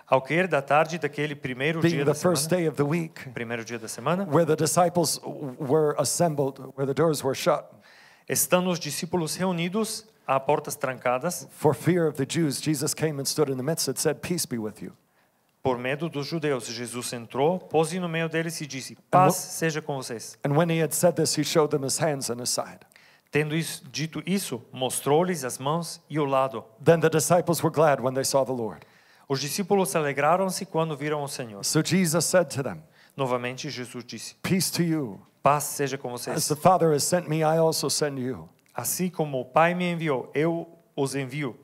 ao cair da tarde daquele primeiro dia da semana, week, primeiro dia da semana, where the disciples were assembled, where the doors were shut, estando os discípulos reunidos a portas trancadas, for fear of the Jews, Jesus came and stood in the midst and said, "Peace be with you." por medo dos judeus, Jesus entrou, pôs-se no meio deles e disse: Paz seja com vocês. And when he had said this, he showed them his hands and his side. Tendo isso, dito isso, mostrou-lhes as mãos e o lado. Then the disciples were glad when they saw the Lord. Os discípulos alegraram-se quando viram o Senhor. So Jesus said to them. Novamente Jesus disse: Peace to you. Paz seja com vocês. As the Father has sent me, I also send you. Assim como o Pai me enviou, eu os envio.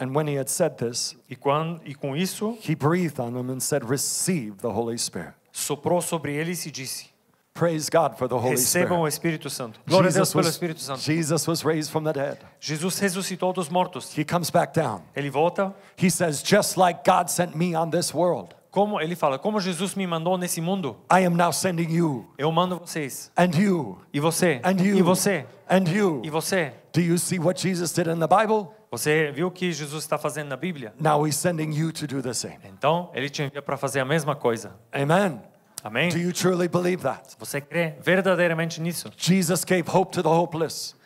And when he had said this, e, quando, e com isso, he breathed on them and said, "Receive the Holy Spirit." Soprou sobre eles e disse: Praise God for the Holy Recebam Spirit. o Santo. Glória a Deus pelo Espírito Santo. Jesus was raised from the dead. Jesus ressuscitou dos mortos. He comes back down. Ele volta. He says, "Just like God sent me on this world." Como ele fala, como Jesus me mandou nesse mundo. I am now sending you. Eu mando vocês. And you. E você. And you. E você. And you. E você. Do you see what Jesus did in the Bible? Você viu o que Jesus está fazendo na Bíblia? Now he's sending you to do the same. Então, ele te envia para fazer a mesma coisa. Amen. Amém. Do you truly believe that? Você crê verdadeiramente nisso? Jesus gave hope to the hopeless.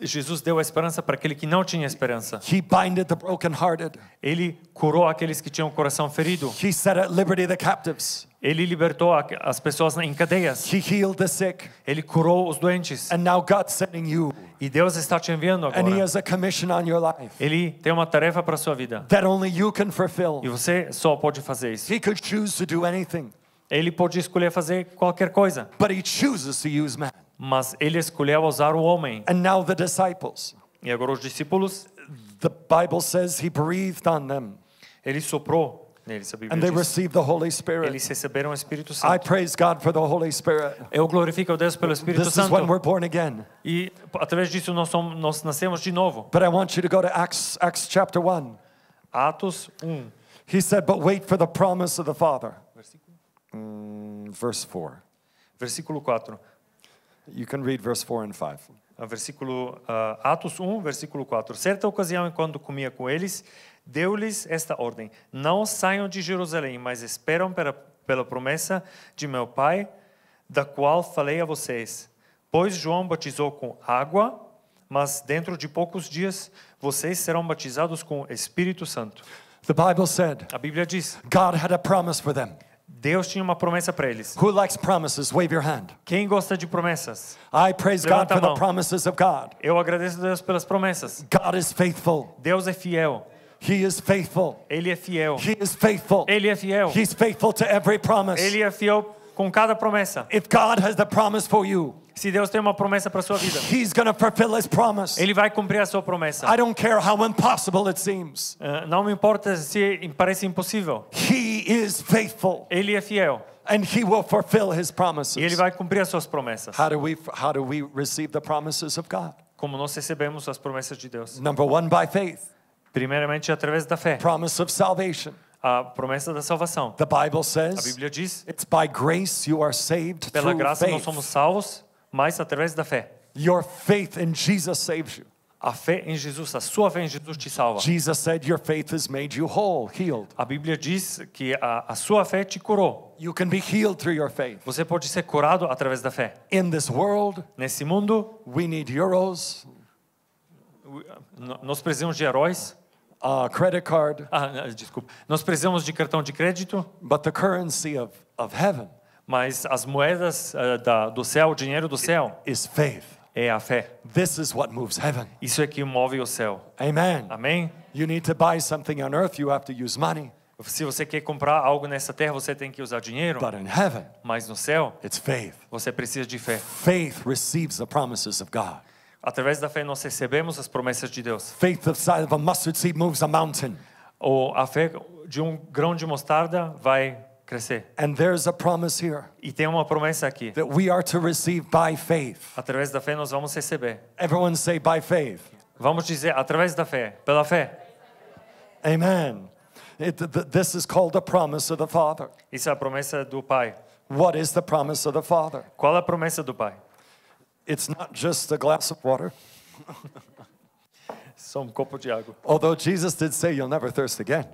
Jesus deu esperança para aquele que não tinha esperança. He binded the brokenhearted. Ele curou aqueles que tinham o coração ferido. He set at liberty the captives. Ele libertou as pessoas em cadeias. He healed the sick. Ele curou os doentes. And now God's sending you. E Deus está te enviando agora. And he has a commission on your life. Ele tem uma tarefa para a sua vida. That only you can fulfill. E você só pode fazer isso. He could choose to do anything. Ele pode escolher fazer qualquer coisa. But he chooses to use man. Mas ele escolheu usar o homem. And now the disciples. E agora os discípulos. The Bible says he breathed on them. Ele soprou And they received the Holy Spirit. Eles receberam Espírito Santo. I praise God for the Holy Spirit. Eu glorifico Deus pelo Espírito this Santo. This is when we're born again. E através disso nós somos, nós nascemos de novo. But I want you to go to Acts Acts chapter 1. Atos um. He said, "But wait for the promise of the Father." Versículo mm, verse 4. Versículo 4. You can read verse 4 and 5. Ah, versículo uh, Atos 1, um, versículo 4. Certa ocasião, enquanto comia com eles, Deu-lhes esta ordem: Não saiam de Jerusalém, mas esperam pela, pela promessa de meu Pai, da qual falei a vocês. Pois João batizou com água, mas dentro de poucos dias vocês serão batizados com o Espírito Santo. The Bible said, a Bíblia diz: God had a promise for them. Deus tinha uma promessa para eles. Who likes promises? Wave your hand. Quem gosta de promessas? I praise God for the promises of God. Eu agradeço a Deus pelas promessas. God is faithful. Deus é fiel. He is faithful. Ele é fiel. He is faithful. Ele é fiel. He's faithful to every promise. Ele é fiel com cada promessa. If God has the promise for you, se Deus tem uma promessa para sua vida, He's gonna fulfill his promise. Ele vai cumprir a sua promessa. I don't care how impossible it seems. Uh, não me importa se parece impossível. He is faithful. Ele é fiel. And he will fulfill his promises. E ele vai cumprir as suas promessas. How do we how do we receive the promises of God? Como nós recebemos as promessas de Deus? Number one by faith. Primeiramente através da fé. Promise of salvation. A promessa da salvação. The Bible says, a Bíblia diz: It's by grace you are saved Pela graça faith. nós somos salvos, mas através da fé. Your faith in Jesus saves you. A fé em Jesus, a sua fé em Jesus te salva. Jesus said your faith has made you whole, healed. A Bíblia diz que a, a sua fé te curou. You can be healed through your faith. Você pode ser curado através da fé. In this world, nesse mundo, we need heroes. Nós precisamos de heróis uh, credit card. Ah, ah, desculpa. Nós precisamos de cartão de crédito. But the currency of, of heaven mas as moedas uh, da, do céu, o dinheiro do céu, is faith. É a fé. This is what moves heaven. Isso é que move o céu. Amen. Amém. You need to buy something on earth, you have to use money. Se você quer comprar algo nessa terra, você tem que usar dinheiro. But in heaven, mas no céu, it's faith. Você precisa de fé. Faith receives the promises of God. Através da fé nós recebemos as promessas de Deus. Faith the size of a mustard seed moves a mountain. Ou a fé de um grão de mostarda vai crescer. And there's a promise here. E tem uma promessa aqui. That we are to receive by faith. Através da fé nós vamos receber. Everyone say by faith. Vamos dizer através da fé, pela fé. Amen. It, th this is called the promise of the Father. Isso é a promessa do Pai. What is the promise of the Father? Qual é a promessa do Pai? It's not just a glass of water. Só um copo de água. Although Jesus did say you'll never thirst again.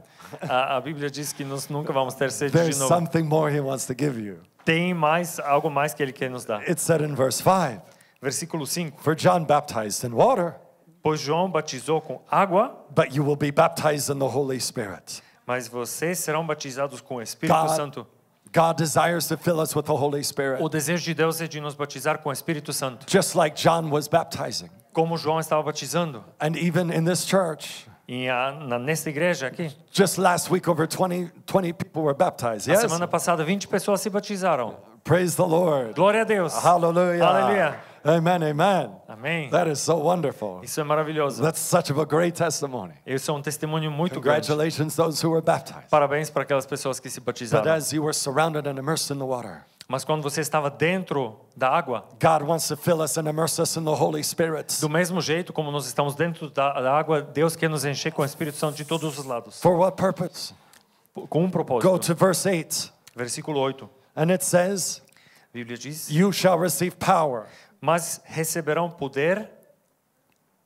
A, Bíblia diz que nós nunca vamos ter sede de novo. something more he wants to give you. Tem mais algo mais que ele quer nos dar. It said in verse 5. Versículo 5. For John baptized in water. Pois João batizou com água. But you will be baptized in the Holy Spirit. Mas vocês serão batizados com o Espírito God Santo. God desires to fill us with the Holy Spirit. O desejo de Deus é de nos batizar com o Espírito Santo. Just like John was baptizing. Como João estava batizando. And even in this church. E a, na, nesta igreja aqui. Just last week over 20, 20 people were baptized. Yes? A semana passada 20 pessoas se batizaram. Praise the Lord. Glória a Deus. Hallelujah. Hallelujah. Amen, amen. Amém. That is so wonderful. Isso é maravilhoso. That's such of a great testimony. Isso é um testemunho muito Congratulations grande. those who were baptized. Parabéns para aquelas pessoas que se batizaram. But as you were surrounded and immersed in the water. Mas quando você estava dentro da água, God wants to fill us us and immerse in the Holy Spirit. Do mesmo jeito como nós estamos dentro da, da água, Deus quer nos encher com o Espírito Santo de todos os lados. For what purpose? Com um propósito. Go to verse 8. Versículo 8. And it says, Bíblia diz, You shall receive power. mas receberão poder.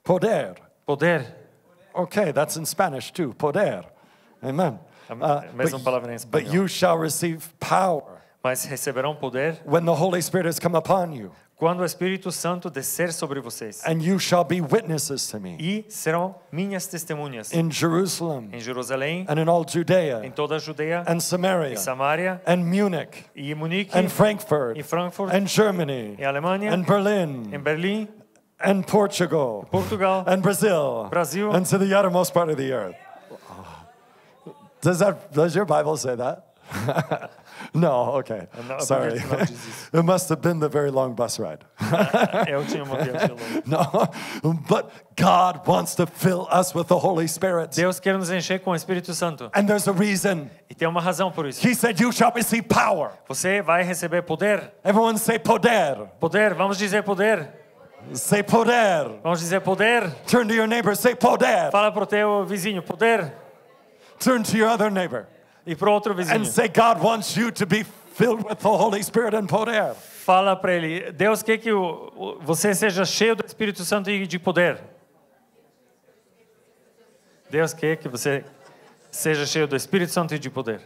Poder. Poder. Okay, that's in Spanish too. Poder. Amen. Uh, mesma but, palavra em espanhol. But you shall receive power. Mas receberão poder. When the Holy Spirit has come upon you quando o Espírito Santo descer sobre vocês. And you shall be witnesses to me. E serão minhas testemunhas. In Jerusalem. Em Jerusalém. And in all Judea. Em toda a Judeia. And Samaria. E Samaria. And Munich. E Munique. And Frankfurt. E Frankfurt. And Germany. E Alemanha. And Berlin. Em Berlim. And Portugal. Portugal. And Brazil. Brasil. And to the uttermost part of the earth. Does that does your Bible say that? No, okay. No, Sorry. it must have been the very long bus ride. no, but God wants to fill us with the Holy Spirit. Deus quer nos encher com o Espírito Santo. And there's a reason. E tem uma razão por isso. He said, "You shall receive power." Você vai receber poder. Everyone say poder. Poder. Vamos dizer poder. Say poder. Vamos dizer poder. Turn to your neighbor. Say poder. Fala pro teu vizinho poder. Turn to your other neighbor. И про vizinho. And say, God wants you to be filled with the Holy Spirit and poder. Fala para ele, Deus quer que você seja cheio do Espírito Santo e de poder. Deus quer que você seja cheio do Espírito Santo e de poder.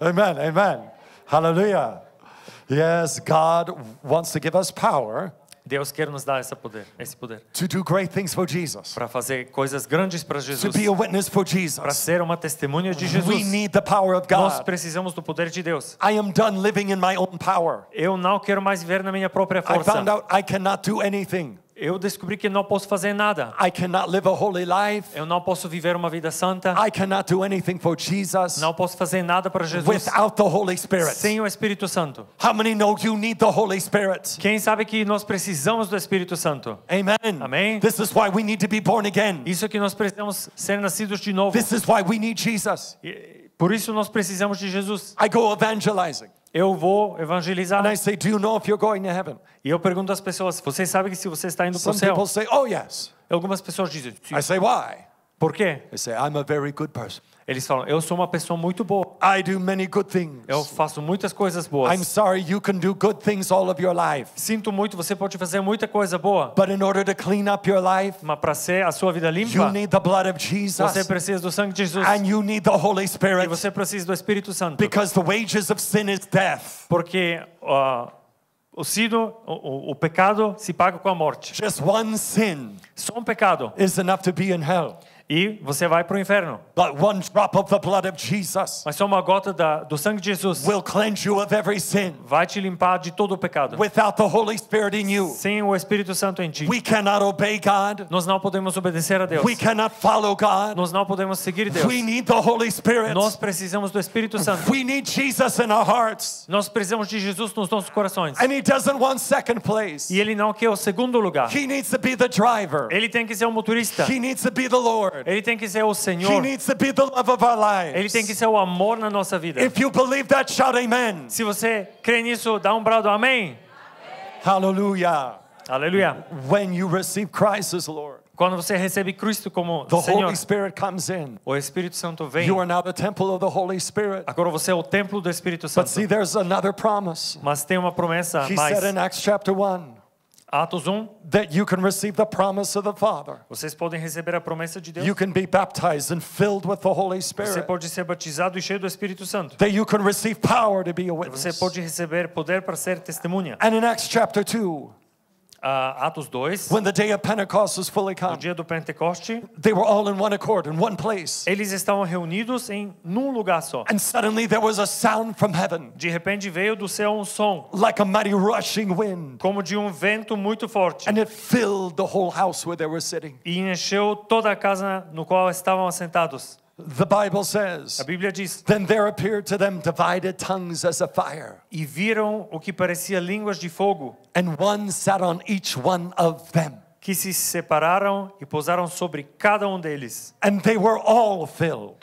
Amen, amen. Hallelujah. Yes, God wants to give us power. Deus quer nos dar esse poder, esse poder. To do great things for Jesus. Para fazer coisas grandes para Jesus. To be a witness for Jesus. Para ser uma testemunha de Jesus. We need the power of God. Nós precisamos do poder de Deus. I am done living in my own power. Eu não quero mais viver na minha própria força. I found out I cannot do anything. Eu descobri que não posso fazer nada. I cannot live a holy life. Eu não posso viver uma vida santa. I cannot do anything for Jesus. Não posso fazer nada para Jesus. Without the Holy Spirit. Sem o Espírito Santo. How many know you need the Holy Spirit? Quem sabe que nós precisamos do Espírito Santo? Amen. Amém. This is why we need to be born again. Isso é que nós precisamos ser nascidos de novo. This is why we need Jesus. Por isso nós precisamos de Jesus. I go evangelizing. Eu vou evangelizar. And I say, do you know if you're going to heaven? E eu pergunto às pessoas, você sabe que se você está indo para o céu? People say, oh yes. Algumas pessoas dizem, sim. I say, why? Por quê? They say, I'm a very good person. Eles falam, eu sou uma pessoa muito boa. I do many good things. Eu faço muitas coisas boas. I'm sorry you can do good things all of your life. Sinto muito, você pode fazer muita coisa boa. But in order to clean up your life, mas para ser a sua vida limpa, you need the blood of Jesus. Você precisa do sangue de Jesus. And you need the Holy Spirit. E você precisa do Espírito Santo. Because the wages of sin is death. Porque uh, o, sino, o, o, pecado se paga com a morte. Just one sin Só um pecado is enough to be in hell. E você vai para o inferno. But one drop of the blood of Jesus Mas só uma gota da, do sangue de Jesus will cleanse you of every sin. vai te limpar de todo o pecado. Without the Holy Spirit in you, Sem o Espírito Santo em ti, we cannot obey God. nós não podemos obedecer a Deus. We cannot follow God. Nós não podemos seguir Deus. We need the Holy Spirit. Nós precisamos do Espírito Santo. We need Jesus in our hearts. Nós precisamos de Jesus nos nossos corações. And he doesn't want second place. E ele não quer o segundo lugar. He needs to be the driver. Ele tem que ser o motorista. He needs to be the Lord. Ele tem que ser o Senhor. He needs to be the love of our lives. Ele tem que ser o amor na nossa vida. If you believe that, shout amen. Se você crê nisso, dá um brado amém. Hallelujah. Aleluia. When you receive Christ as Lord. Quando você recebe Cristo como the Senhor, Holy Spirit comes in. o Espírito Santo vem. You are now the temple of the Holy Spirit. Agora você é o templo do Espírito Santo. But see, there's another promise. Mas tem uma promessa He mais. Said in Acts chapter 1, Atos 1. That you can receive the promise of the Father. Vocês podem receber a promessa de Deus. You can be baptized and filled with the Holy Spirit. Você pode ser batizado e cheio do Espírito Santo. That you can receive power to be a witness. Você pode receber poder para ser testemunha. And in Acts chapter 2. Uh, Atos 2. When the day of Pentecost was fully come. No dia do Pentecoste. They were all in one accord in one place. Eles estavam reunidos em num lugar só. And suddenly there was a sound from heaven. De repente veio do céu um som. Like a mighty rushing wind. Como de um vento muito forte. And it filled the whole house where they were sitting. E encheu toda a casa no qual estavam assentados. The Bible says, a Bíblia diz, then there appeared to them divided tongues as a fire. E viram o que parecia línguas de fogo. And one sat on each one of them. Que se separaram e pousaram sobre cada um deles. And they were all filled.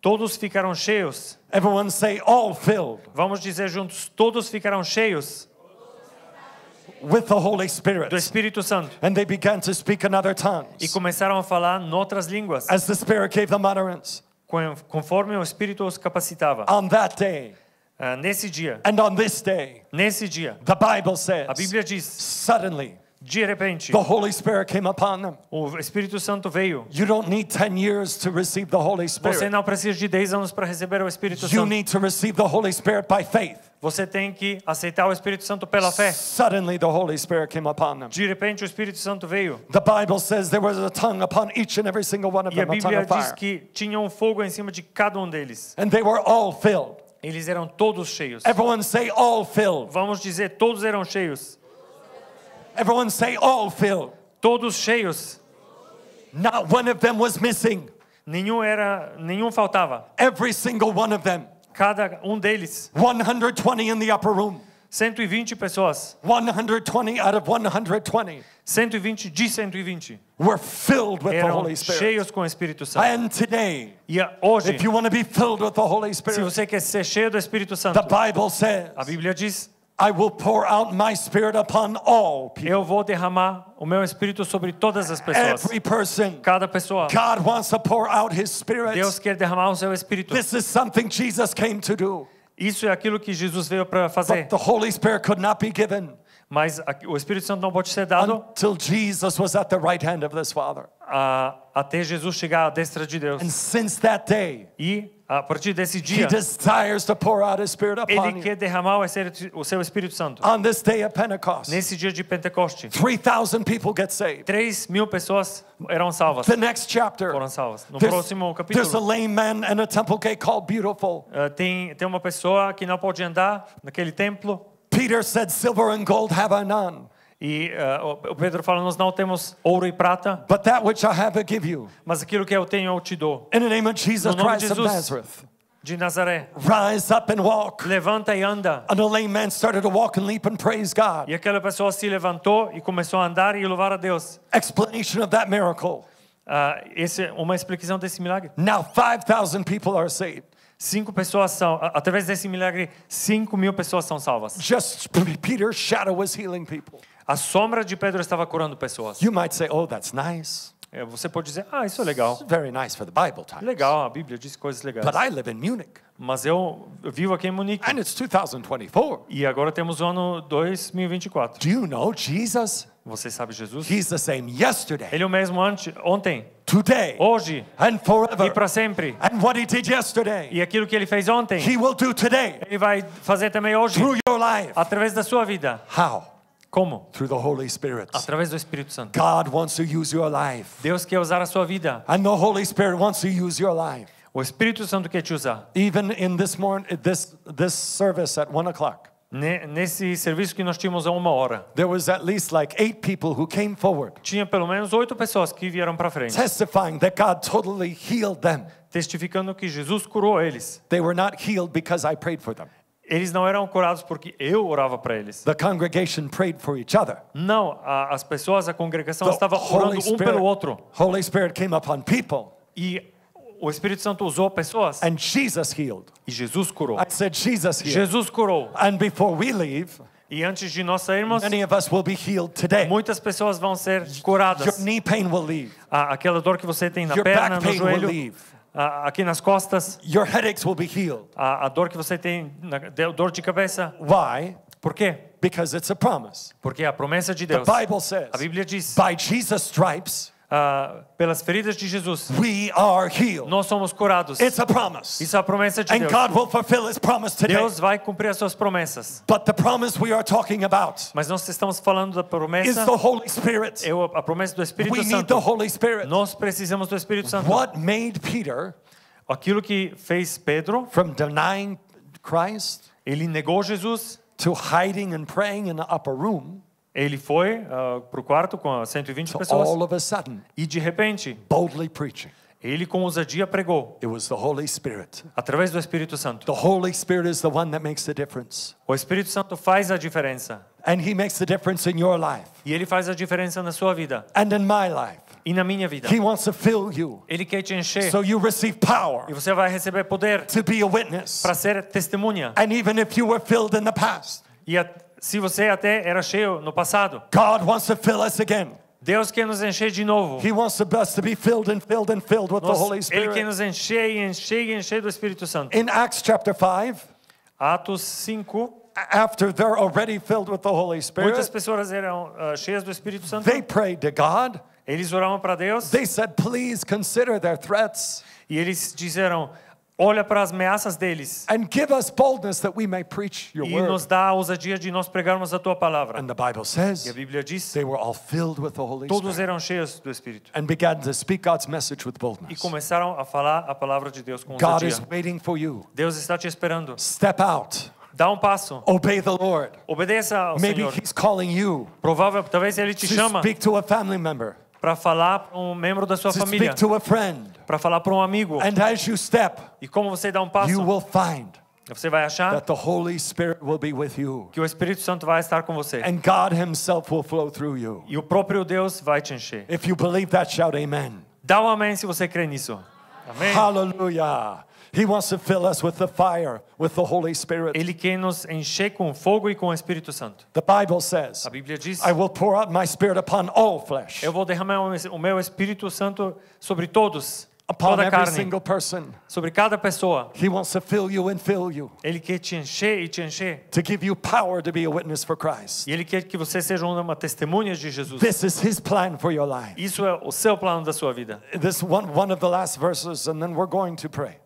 Todos ficaram cheios. Everyone say all filled. Vamos dizer juntos, todos ficaram cheios with the Holy Spirit. do Espírito Santo. And they began to speak in other tongues. E começaram a falar noutras línguas. As the Spirit gave them utterance. Conforme o Espírito os capacitava. On that day. Uh, nesse dia. And on this day. Nesse dia. The Bible says. A Bíblia diz. Suddenly. De repente, the Holy Spirit came upon them. O Espírito Santo veio. You don't need 10 years to receive the Holy Spirit. Você não precisa de 10 anos para receber o Espírito Santo. You need to receive the Holy Spirit by faith. Você tem que aceitar o Espírito Santo pela fé. Suddenly the Holy Spirit came upon them. De repente o Espírito Santo veio. The Bible says there was a tongue upon each and every single one of them, e a Bíblia diz que tinha um fogo em cima de cada um deles. And they were all filled. Eles eram todos cheios. Everyone say all filled. Vamos dizer todos eram cheios. Everyone say all filled. Todos cheios. Not one of them was missing. Nenhum era, nenhum faltava. Every single one of them. Cada um deles. 120 in the upper room. 120 pessoas. 120 out of 120. 120 de 120. We're filled with the Holy Spirit. cheios com o Espírito Santo. And today, e hoje, if you want to be filled with the Holy Spirit, se você quer ser cheio do Espírito Santo, the Bible says, a Bíblia diz, I will pour out my spirit upon all people. Eu vou derramar o meu espírito sobre todas as pessoas. Every person. Cada pessoa. God wants to pour out his spirit. Deus quer derramar o seu espírito. This is something Jesus came to do. Isso é aquilo que Jesus veio para fazer. But the Holy Spirit could not be given. Mas o Espírito Santo não pode ser dado until Jesus was at the right hand of this Father. A, até Jesus chegar à destra de Deus. And since that day, e a partir desse dia, he desires to pour out his spirit upon Ele quer derramar o seu Espírito Santo. On this day of Pentecost, nesse dia de Pentecostes, 3,000 people get saved. Três mil pessoas eram salvas. The next chapter, foram salvas. No próximo capítulo, there's a lame man and a temple gate called Beautiful. Uh, tem tem uma pessoa que não pode andar naquele templo. Peter said, Silver and gold have I none. E uh, o Pedro fala: Nós não temos ouro e prata. But that which I have I give you. Mas aquilo que eu tenho eu te dou. In the name of Jesus no nome Christ de Jesus, of Nazareth. De Nazaré. Rise up and walk. Levanta e anda. And the lame man started to walk and leap and praise God. E aquela pessoa se levantou e começou a andar e louvar a Deus. Explanation of that miracle. Uh, esse, uma explicação desse milagre. Now 5000 people are saved. Cinco pessoas são, através desse milagre, cinco mil pessoas são salvas. Just Peter's shadow was healing people. A sombra de Pedro estava curando pessoas. You might say, oh, that's nice. É, você pode dizer, ah, isso é legal. It's very nice for the Bible times. Legal, a Bíblia diz coisas legais. But I live in Munich. Mas eu vivo aqui em Munique. And it's 2024. E agora temos o ano 2024. Do you know Jesus Você sabe Jesus? He's the same yesterday. Ele é o mesmo ontem. Today. Hoje. And forever. E para sempre. And what he did yesterday. E aquilo que ele fez ontem. He will do today. Ele vai fazer também hoje. Through your life. Através da sua vida. How? Como? Through the Holy Spirit. Através do Espírito Santo. God wants to use your life. Deus quer usar a sua vida. And the Holy Spirit wants to use your life. O Espírito Santo quer te usar. Even in this morning, this this service at one o'clock. Nesse serviço que nós tínhamos há uma hora. There was at least like eight people who came forward. Tinha pelo menos oito pessoas que vieram para frente. Testifying that God totally healed them. Testificando que Jesus curou eles. They were not healed because I prayed for them. Eles não eram curados porque eu orava para eles. The congregation prayed for each other. Não, as pessoas, a congregação estava orando Spirit, um pelo outro. Holy Spirit came upon people. E o Espírito Santo usou pessoas. And Jesus healed. E Jesus curou. I said Jesus healed. Jesus curou. And before we leave, e antes de nós sairmos, Many of us will be healed today. muitas pessoas vão ser curadas. Your knee pain will leave. Ah, aquela dor que você tem na Your perna, back pain no joelho, will leave. aqui nas costas. Your headaches will be healed. Ah, a dor que você tem, na, dor de cabeça. Why? Por quê? Because it's a promise. Porque é a promessa de Deus. The Bible says, a Bíblia diz: By Jesus stripes Uh, pelas feridas de Jesus, We are healed. nós somos curados. It's a promise. Isso é a promessa de And Deus. God will fulfill his promise today. Deus vai cumprir as suas promessas. But the promise we are talking about Mas nós estamos falando da promessa. is the Holy Spirit. É a promessa do Espírito We need Santo. the Holy Spirit. Nós precisamos do Espírito Santo. What made Peter Aquilo que fez Pedro, from denying Christ ele negou Jesus to hiding and praying in the upper room ele foi uh, ah, para o quarto com 120 ah, so pessoas. All of a sudden, e de repente, boldly preaching. Ele com ousadia pregou. It was the Holy Spirit. Através do Espírito Santo. The Holy Spirit is the one that makes the difference. O Espírito Santo faz a diferença. And he makes the difference in your life. E ele faz a diferença na sua vida. And in my life. E na minha vida. He wants to fill you. Ele quer te encher. So you receive power. E você vai receber poder. To be a witness. Para ser testemunha. And even if you were filled in the past. E se você até era cheio no passado. God wants to fill us again. Deus quer nos encher de novo. Ele quer nos encher e encher e encher do Espírito Santo. In Acts chapter 5, Atos 5, after they're already filled with the Holy Spirit, muitas pessoas eram uh, cheias do Espírito Santo. They prayed to God. Eles oravam para Deus. They said, "Please consider their threats." E eles disseram olha para as ameaças deles e word. nos dá a ousadia de nós pregarmos a tua palavra. And the Bible says, e a Bíblia diz todos eram cheios do Espírito and began to speak God's message with boldness. e começaram a falar a palavra de Deus com ousadia. God is waiting for you. Deus está te esperando. Step out. Dá um passo. Obey the Lord. Obedeça ao Maybe Senhor. He's calling you Provável, talvez Ele te to chama speak to a family member para falar para um membro da sua família, para falar para um amigo. Step, e como você dá um passo, você vai achar que o Espírito Santo vai estar com você. E o próprio Deus vai te encher. If you believe that, shout amen. Dá um amém se você crê nisso. Amém. Hallelujah. He wants to fill us with the fire, with the Holy Spirit. Ele quer nos encher com fogo e com o Espírito Santo. The Bible says, a Bíblia diz, I will pour out my spirit upon all flesh. Eu vou derramar o meu Espírito Santo sobre todos. Upon carne, every single person. sobre cada pessoa. He wants to fill you and fill you. Ele quer te encher e te encher. To give you power to be a witness for Christ. E ele quer que você seja uma testemunha de Jesus. This is his plan for your life. Isso é o seu plano da sua vida. This one one of the last verses and then we're going to pray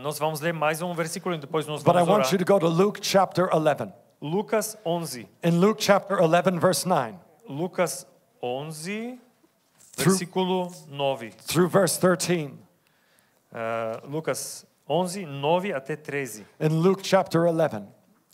nós vamos ler mais um versículo e depois nós But I vamos want you to go to Luke chapter 11. Lucas 11, In Luke chapter 11, verse 9 Lucas 11, versículo 9. through verse 13. Uh, Lucas 11, 9 até 13. In Luke chapter 11,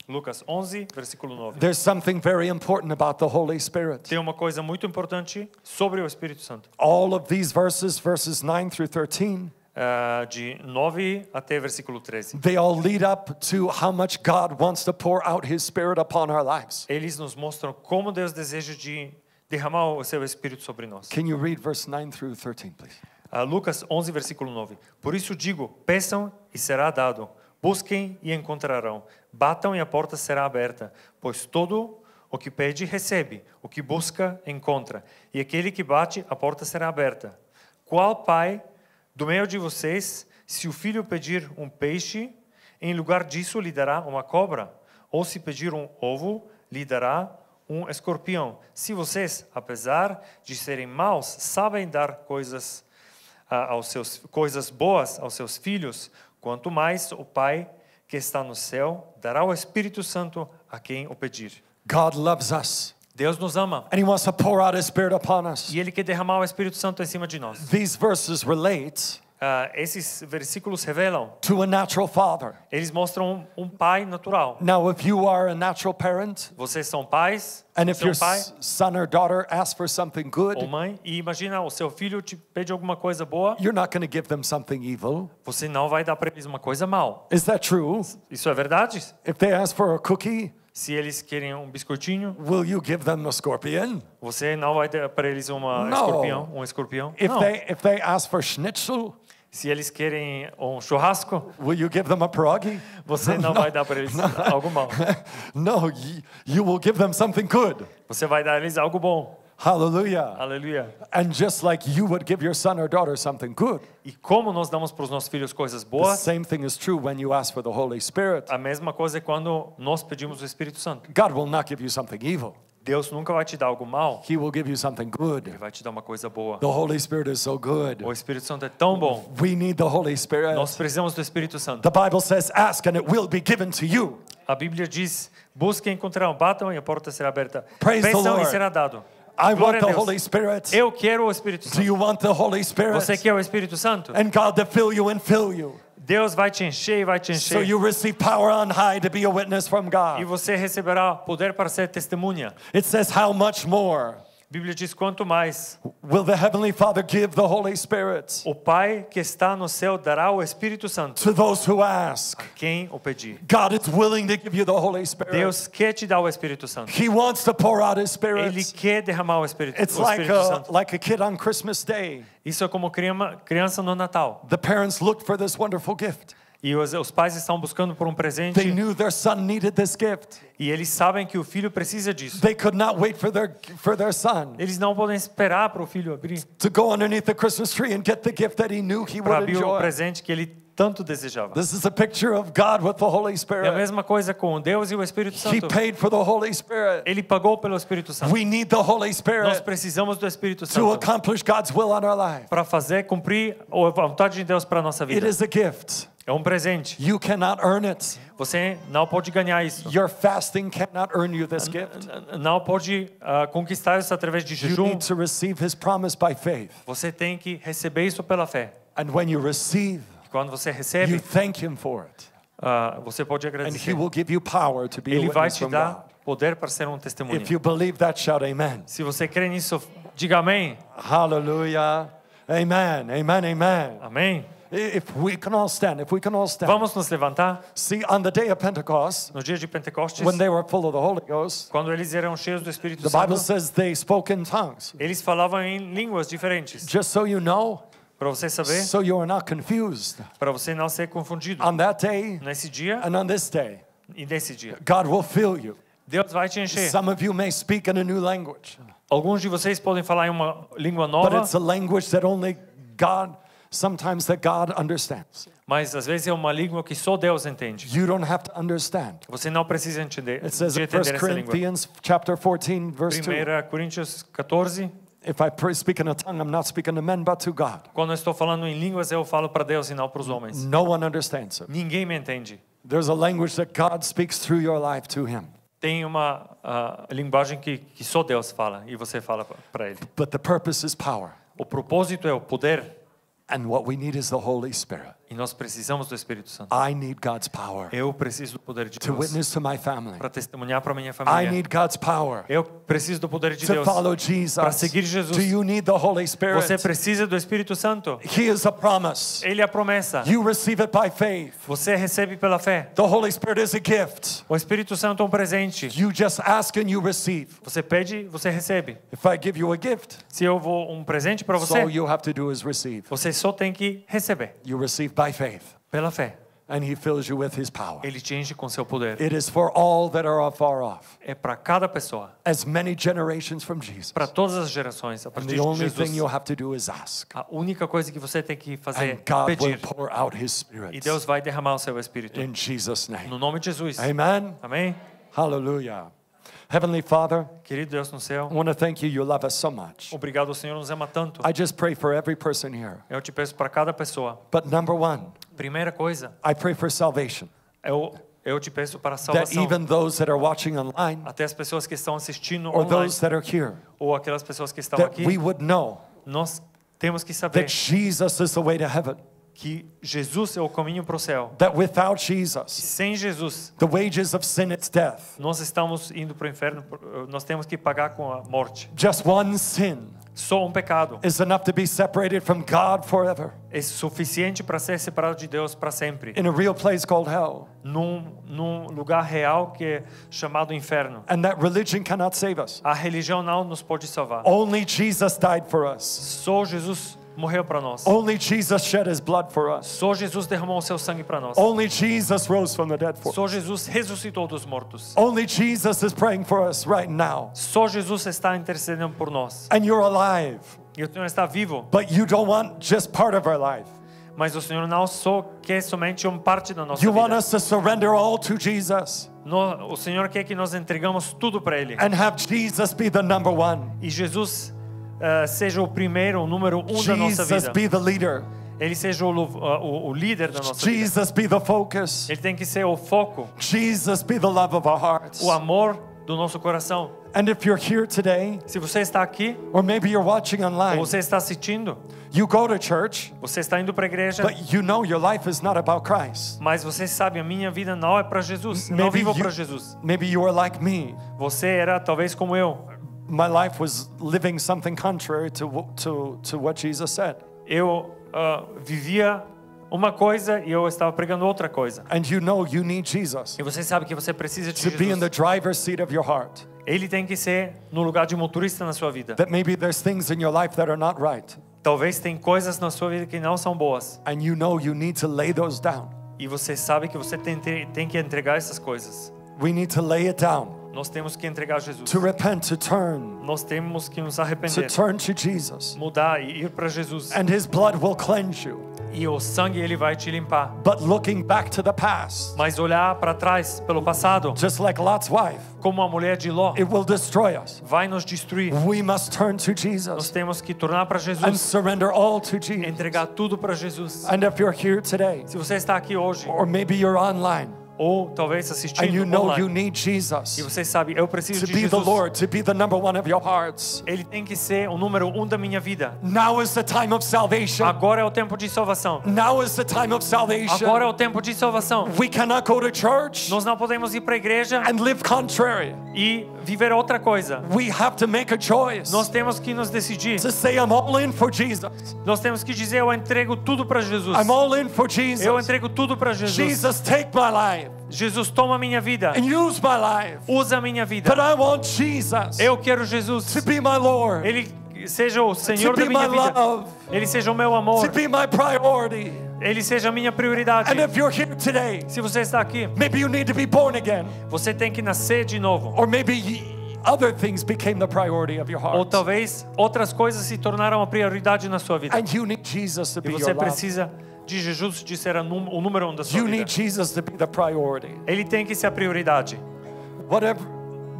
Lucas 11, versículo 9. there's something very important about the Holy Spirit. Tem uma coisa muito importante sobre o Espírito Santo. All of these verses, verses 9 through 13, Eh, de 9 até versículo 13. They all lead up to how much God wants to pour out his spirit upon our lives. Eles nos mostram como Deus deseja de derramar o seu espírito sobre nós. Can you read verse 9 through 13, please? Uh, Lucas 11 versículo 9. Por isso digo, peçam e será dado. Busquem e encontrarão. Batam e a porta será aberta, pois todo o que pede recebe, o que busca encontra, e aquele que bate a porta será aberta. Qual pai do meio de vocês, se o filho pedir um peixe, em lugar disso lhe dará uma cobra, ou se pedir um ovo, lhe dará um escorpião. Se vocês, apesar de serem maus, sabem dar coisas ah, aos seus coisas boas aos seus filhos, quanto mais o Pai que está no céu dará o Espírito Santo a quem o pedir. God loves us. Deus nos ama. And he wants to pour out his spirit upon us. E ele quer derramar o Espírito Santo em cima de nós. These verses relate Uh, esses versículos revelam to a natural father. Eles mostram um pai natural. Now if you are a natural parent, vocês são pais, and if é your pai, son or daughter asks for something good, ou mãe, e imagina o seu filho te pede alguma coisa boa, you're not going to give them something evil. Você não vai dar para eles uma coisa mal. Is that true? Isso é verdade? If they ask for a cookie, se eles querem um biscoitinho, will you give them a scorpion? Você não vai dar para eles um no. escorpião, um escorpião? If não. they if they ask for schnitzel, se eles querem um churrasco, will you give them a pierogi? Você não no. vai dar para eles no. algo mal. no, you, you will give them something good. Você vai dar eles algo bom. Hallelujah. Hallelujah! And just like you would give your son or daughter something good. E como nós damos para os nossos filhos coisas boas. The same thing is true when you ask for the Holy Spirit. A mesma coisa é quando nós pedimos o Espírito Santo. God will not give you something evil. Deus nunca vai te dar algo mal. He will give you something good. Ele vai te dar uma coisa boa. The Holy Spirit is so good. O Espírito Santo é tão bom. We need the Holy Spirit. Nós precisamos do Espírito Santo. The Bible says, "Ask and it will be given to you." A Bíblia diz, busquem e encontrarão, batam e a porta será aberta. Praise Peçam the Lord. e será dado. I want the Holy Spirit. Eu quero o Espírito Santo. Do you want the Holy Spirit? Você quer o Espírito Santo? And God to fill you and fill you. Deus vai te encher e vai te encher. So you receive power on high to be a witness from God. E você receberá poder para ser testemunha. It says how much more. Bíblia diz quanto mais. Will the heavenly Father give the Holy Spirit? O Pai que está no céu dará o Espírito Santo. To those who ask. A quem o pedir. God is willing to give you the Holy Spirit. Deus quer te dar o Espírito Santo. He wants to pour out His Spirit. Ele quer derramar o Espírito, It's o Espírito like Santo. A, like a kid on Christmas Day. Isso é como criança no Natal. The parents look for this wonderful gift. E os, os pais estão buscando por um presente. They knew their son needed this gift. E eles sabem que o filho precisa disso. They could not wait for their for their son. Eles não podem esperar para o filho abrir. Para abrir o presente que ele tanto desejava. This is a picture of God with the Holy Spirit. É a mesma coisa com Deus e o Espírito Santo. He paid for the Holy Spirit. Ele pagou pelo Espírito Santo. We need the Holy Spirit. Nós precisamos do Espírito Santo. To accomplish God's will on our life. Para fazer cumprir a vontade de Deus para nossa vida. It is a gift. É um presente. You cannot earn it. Você não pode ganhar isso. Your fasting cannot earn you this gift. Não pode uh, conquistar isso através de jejum. You need to receive his promise by faith. Você tem que receber isso pela fé. And when you receive, e quando você recebe, you thank him for it. Uh, você pode agradecer. And he will give you power to be Ele vai te dar poder para ser um testemunho. If you believe that, shout amen. Se você crê nisso, diga amém. Hallelujah. Amen. Amen. Amen. Amém. If we can all stand, if we can all stand. Vamos nos levantar. See, on the day of Pentecost, no dia de Pentecostes, when they were full of the Holy Ghost, quando eles eram cheios do Espírito the Santo, Bible says they spoke in tongues. Eles falavam em línguas diferentes. Just so you know, para você saber. So you are not confused. Para você não ser confundido. On that day, nesse dia, and on this day, e nesse dia. God will fill you. Deus vai te encher. Some of you may speak in a new language. Alguns de vocês podem falar em uma língua nova. But it's a language that only God Sometimes that God understands. Mas às vezes é uma língua que só Deus entende. You don't have to understand. Você não precisa entender. It says in 1 Corinthians chapter 14 verse 2. 1 Coríntios 14 If I speak in a tongue, I'm not speaking to men but to God. Quando estou falando em línguas, eu falo para Deus e não para os homens. No one understands it. Ninguém me entende. There's a language that God speaks through your life to him. Tem uma uh, linguagem que, que só Deus fala e você fala para ele. But the purpose is power. O propósito é o poder. And what we need is the Holy Spirit. E nós precisamos do Espírito Santo. I need God's power. Eu preciso do poder de Deus. To witness to my family. Para testemunhar para minha família. I need God's power. Eu preciso do poder de to Deus. follow Jesus. Para seguir Jesus. Do you need the Holy Spirit? Você precisa do Espírito Santo. He is a promise. Ele é a promessa. You receive it by faith. Você recebe pela fé. The Holy Spirit is a gift. O Espírito Santo é um presente. You just ask and you receive. Você pede, você recebe. If I give you a gift. Se eu vou um presente para você. So you have to do is receive. Você só tem que receber. You receive by by faith. Pela fé. And he fills you with his power. Ele te enche com seu poder. It is for all that are off. É para cada pessoa. As many generations from Jesus. Para todas as gerações a partir de Jesus. And the only thing you have to do is ask. A única coisa que você tem que fazer é pedir. God will pour out his spirit. E Deus vai derramar o seu espírito. In Jesus name. No nome de Jesus. Amen. Amém. Hallelujah. Heavenly Father, querido Deus no céu, I want to thank you. You love us so much. Obrigado, Senhor nos ama tanto. I just pray for every person here. Eu te peço para cada pessoa. But number one, primeira coisa, I pray for salvation. Eu eu te peço para a salvação. That even those that are watching online, até as pessoas que estão assistindo or those that are here, ou aquelas pessoas que estão that aqui, we would know, nós temos que saber that Jesus is the way to heaven. que Jesus é o caminho para o céu. That without Jesus, sem Jesus, the wages of sin is death. Nós estamos indo para o inferno. Eh, nós temos que pagar com a morte. Just one sin. Só um pecado. Is enough to be separated from God forever. É suficiente para ser separado de Deus para sempre. In a real place called hell. Num, num lugar real que é chamado inferno. And that religion cannot save us. A religião não nos pode salvar. Only Jesus died for us. Só Jesus morreu para nós. Only Jesus shed his blood for us. Só Jesus derramou seu sangue para nós. Only Jesus rose from the dead for us. Só Jesus ressuscitou dos mortos. Only Jesus is praying for us right now. Só Jesus está intercedendo por nós. And you're alive. E o Senhor está vivo. But you don't want just part of our life. Mas o Senhor não só quer somente uma parte da nossa you vida. You want us to surrender all to Jesus. No, o Senhor quer que nós entregamos tudo para ele. And have Jesus be the number one. E Jesus ah, seja o primeiro, o número um Jesus da nossa vida. Be the leader. Ele seja o, ah, o, o, líder da nossa Jesus vida. Be the focus. Ele tem que ser o foco. Jesus be the love of our hearts. O amor do nosso coração. And if you're here today, se você está aqui, or maybe you're watching online, ou você está assistindo, you go to church, você está indo para a igreja, but you know your life is not about Christ. Mas você sabe a minha vida não é para Jesus, maybe não vivo para Jesus. Maybe you are like me. Você era talvez como eu. my life was living something contrary to, to, to what Jesus said. Eu uh, vivia uma coisa e eu estava pregando outra coisa. And you know you need Jesus. E você sabe que você precisa de Jesus. To be in the driver's seat of your heart. Ele tem que ser no lugar de motorista na sua vida. That maybe there's things in your life that are not right. Talvez tem coisas na sua vida que não são boas. And you know you need to lay those down. E você sabe que você tem, tem que entregar essas coisas. We need to lay it down. Nós temos que entregar Jesus. To repent, to turn. Nós temos que nos arrepender. To turn to Jesus. Mudar e ir para Jesus. And his blood will cleanse you. E o sangue ele vai te limpar. But looking back to the past. Mas olhar para trás pelo passado. Just like Lot's wife. Como a mulher de Ló. It will destroy us. Vai nos destruir. We must turn to Jesus. Nós temos que tornar para Jesus. And surrender all to Jesus. Entregar tudo para Jesus. And if you're here today. Se você está aqui hoje. Or maybe you're online ou talvez assistindo And you know you need Jesus e você sabe, eu preciso de Jesus. Lord, of your Ele tem que ser o número um da minha vida. Now is the time of salvation. Agora é o tempo de salvação. Now is the time of salvation. Agora é o tempo de salvação. We cannot go to church. Nós não podemos ir para a igreja. And live contrary. E viver outra coisa. We have to make a choice. Nós temos que nos decidir. To say I'm all in for Jesus. Nós temos que dizer eu entrego tudo para Jesus. I'm all in for Jesus. Eu entrego tudo para Jesus. Jesus take my life. Jesus toma minha vida. And use my life. Usa minha vida. But I want Jesus Eu quero Jesus. To be my Lord. Ele seja o Senhor da minha vida. Love. Ele seja o meu amor. To be my priority. Ele seja a minha prioridade. And if you're here today, Se você está aqui, maybe you need to be born again. Você tem que nascer de novo. Or maybe Other things became the priority of your heart. Ou talvez outras coisas se tornaram a prioridade na sua vida. And you need Jesus to be e você your precisa love de Jesus de ser o número um da sua you vida. Need Jesus to be the priority. Ele tem que ser a prioridade. Whatever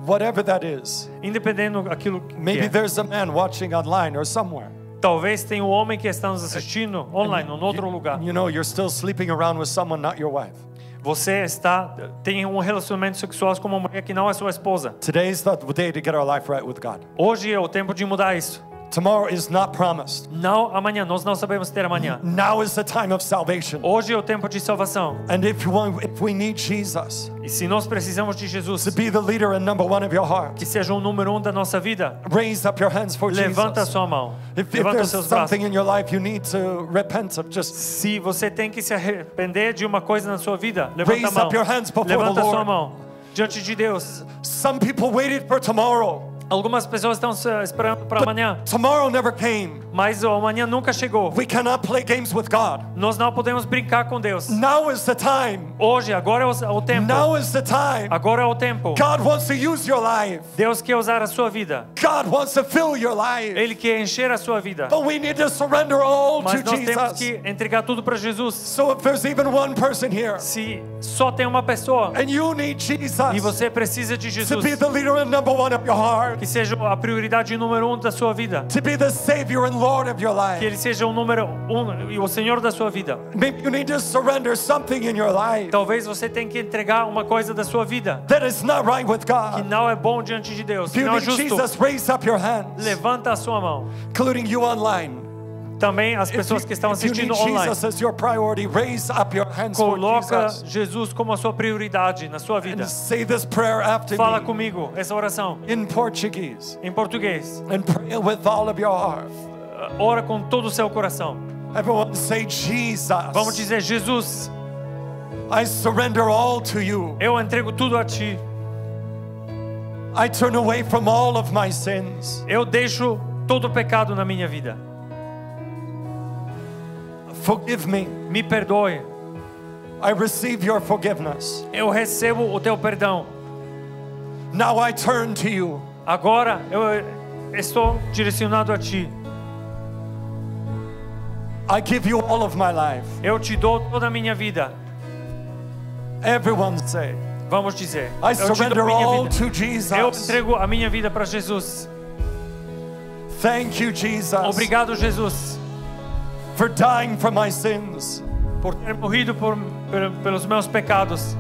whatever that is. Independendo aquilo que Maybe é. there's a man watching online or somewhere. Talvez tenha um homem que está nos assistindo online, em outro lugar. You know, you're still sleeping around with someone not your wife. Você está tem um relacionamento sexual com uma mulher que não é sua esposa. Today is the day to get our life right with God. Hoje é o tempo de mudar isso. Tomorrow is not promised. Não amanhã, nós não sabemos ter amanhã. Now is the time of salvation. Hoje é o tempo de salvação. And if we, if we need Jesus, e se nós precisamos de Jesus, to be the leader and number one of your heart, que seja o número um da nossa vida, raise up your hands for levanta Jesus. sua mão. If, if there's something in your life you need to repent of, just se você tem que se arrepender de uma coisa na sua vida, levanta raise a mão. Up your hands before levanta the Lord. sua mão diante de Deus. Some people waited for tomorrow. Algumas pessoas estão esperando para amanhã. Tomorrow never came. Mas o amanhã nunca chegou. We cannot play games with God. Nós não podemos brincar com Deus. Now is the time. Hoje, agora é o tempo. Now is the time. Agora é o tempo. God wants to use your life. Deus quer usar a sua vida. God wants to fill your life. Ele quer encher a sua vida. But we need to surrender all Mas to nós Jesus. temos que entregar tudo para Jesus. So if there's even one person here. Se só tem uma pessoa. And you need Jesus. E você precisa de Jesus. To be the leader o number one of your heart. Que seja a prioridade número um da sua vida. To be the savior and lord of your life. Que ele seja o número um e o senhor da sua vida. Maybe you need to surrender something in your life. Talvez você tenha que entregar uma coisa da sua vida. That is not right with God. Que não é bom diante de Deus. Que não é justo. Jesus, raise up your hands. Levanta a sua mão. Including you online. Também as pessoas que estão assistindo online. Coloca Jesus como a sua prioridade na sua vida. Fala comigo essa oração. Em português. Em português. Eh, ora com todo o seu coração. Vamos dizer Jesus. I surrender all to you. Eu entrego tudo a ti. I turn away from all of my sins. Eu deixo todo o pecado na minha vida. Forgive me. Me perdoe. I receive your forgiveness. Eu recebo o teu perdão. Now I turn to you. Agora eu estou direcionado a ti. I give you all of my life. Eu te dou toda a minha vida. Everyone say. Vamos dizer. I eu surrender all to Jesus. Eu entrego a minha vida para Jesus. Thank you Jesus. Obrigado Jesus for dying for my sins. Por ter morrido por, pelos meus pecados.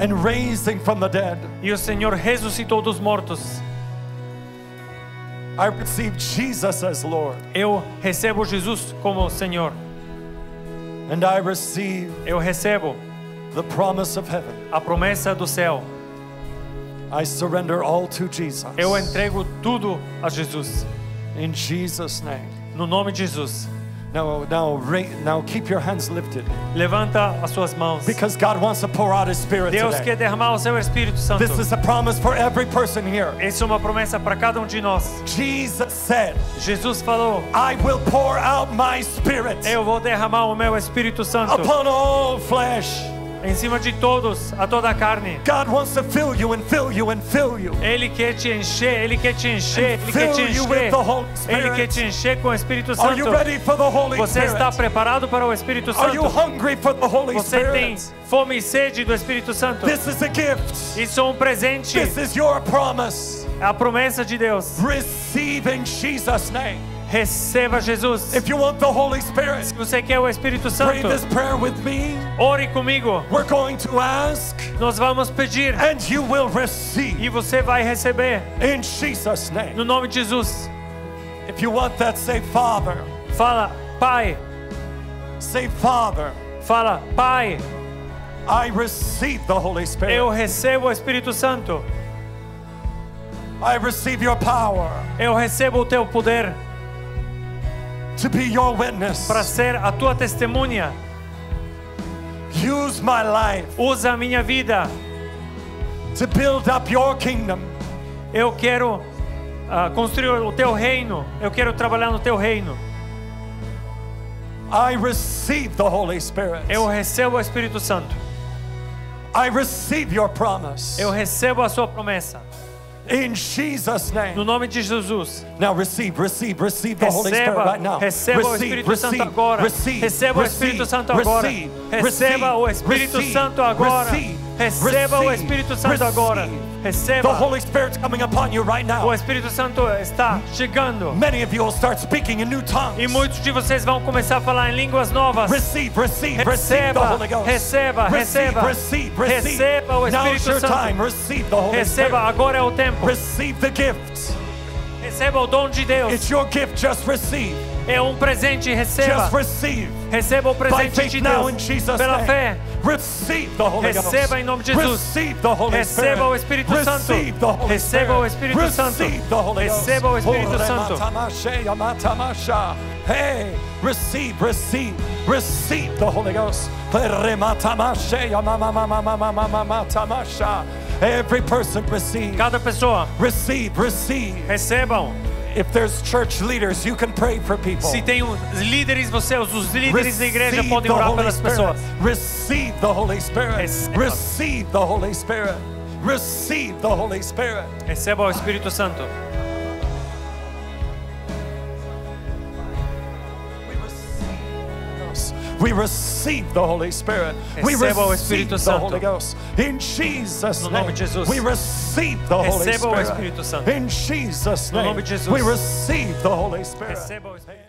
And raising from the dead. E o Senhor ressuscitou dos mortos. I receive Jesus as Lord. Eu recebo Jesus como Senhor. And I receive Eu recebo the promise of heaven. A promessa do céu. I surrender all to Jesus. Eu entrego tudo a Jesus. In Jesus name. No nome de Jesus. Now, now, now keep your hands lifted. Levanta as suas mãos. Because God wants to pour out His Spirit Deus today. quer derramar o seu Espírito Santo. This is a promise for every person here. Essa é uma promessa para cada um de nós. Jesus said, Jesus falou, I will pour out my Spirit. Eu vou derramar o meu Espírito Santo. Upon all flesh em cima de todos, a toda a carne. God wants to fill you and fill you and fill you. Ele quer te encher, ele quer te encher, ele quer te encher. Ele quer te encher com o Espírito Santo. Are you ready for the Holy Spirit? Você está preparado para o Espírito Santo? Are you hungry for the Holy Você tem fome e sede do Espírito Santo? This is a gift. Isso é um presente. This is your promise. É a promessa de Deus. Receive Jesus name. Receba Jesus. If you want the Holy Spirit, se você quer o Espírito Santo, pray this prayer with me. Ore comigo. We're going to ask. Nós vamos pedir. And you will receive. E você vai receber. In Jesus name. No nome de Jesus. If you want that, say Father. Fala, Pai. Say Father. Fala, Pai. I receive the Holy Spirit. Eu recebo o Espírito Santo. I receive your power. Eu recebo o teu poder to be your witness. Para ser a tua testemunha. Use my life. Usa a minha vida. To build up your kingdom. Eu quero uh, construir o teu reino. Eu quero trabalhar no teu reino. I receive the Holy Spirit. Eu recebo o Espírito Santo. I receive your promise. Eu recebo a sua promessa. In Jesus name. No nome de Jesus. Now receive, receive, receive the receba, Holy Spirit right now. Receba o Espírito Santo agora. receba o Espírito Santo agora. receba o Espírito Santo agora. Receba o Espírito Santo agora. Receba. The Holy Spirit's coming upon you right now. O Espírito Santo está chegando. Many of you will start speaking in new tongues. E muitos de vocês vão começar a falar em línguas novas. Receive, receive, receba, receba, receba, receba, receive, receive. receba o Espírito Santo. time. Receive the Holy receba, Spirit. agora é o tempo. Receive the gift. Receba o dom de Deus. It's your gift, just receive. É um presente, receba. Receba o presente de Deus pela fé. Receba em nome de Jesus. Receba o Espírito Santo. Receba o Espírito Santo. Receba o oh, Espírito Santo. Hey, receive, receive, receive the Holy Ghost. Every person receive. Cada pessoa. Receive, receive. Recebam. If there's church leaders, you can pray for people. Se tem líderes, você, os líderes da igreja podem orar pelas pessoas. Receive the Holy Spirit. Receive the Holy Spirit. Receive the Holy Spirit. Receba o Espírito Santo. We receive the Holy Spirit. We receive the Holy Ghost. In Jesus' name, we receive the Holy Spirit. In Jesus' name, we receive the Holy Spirit.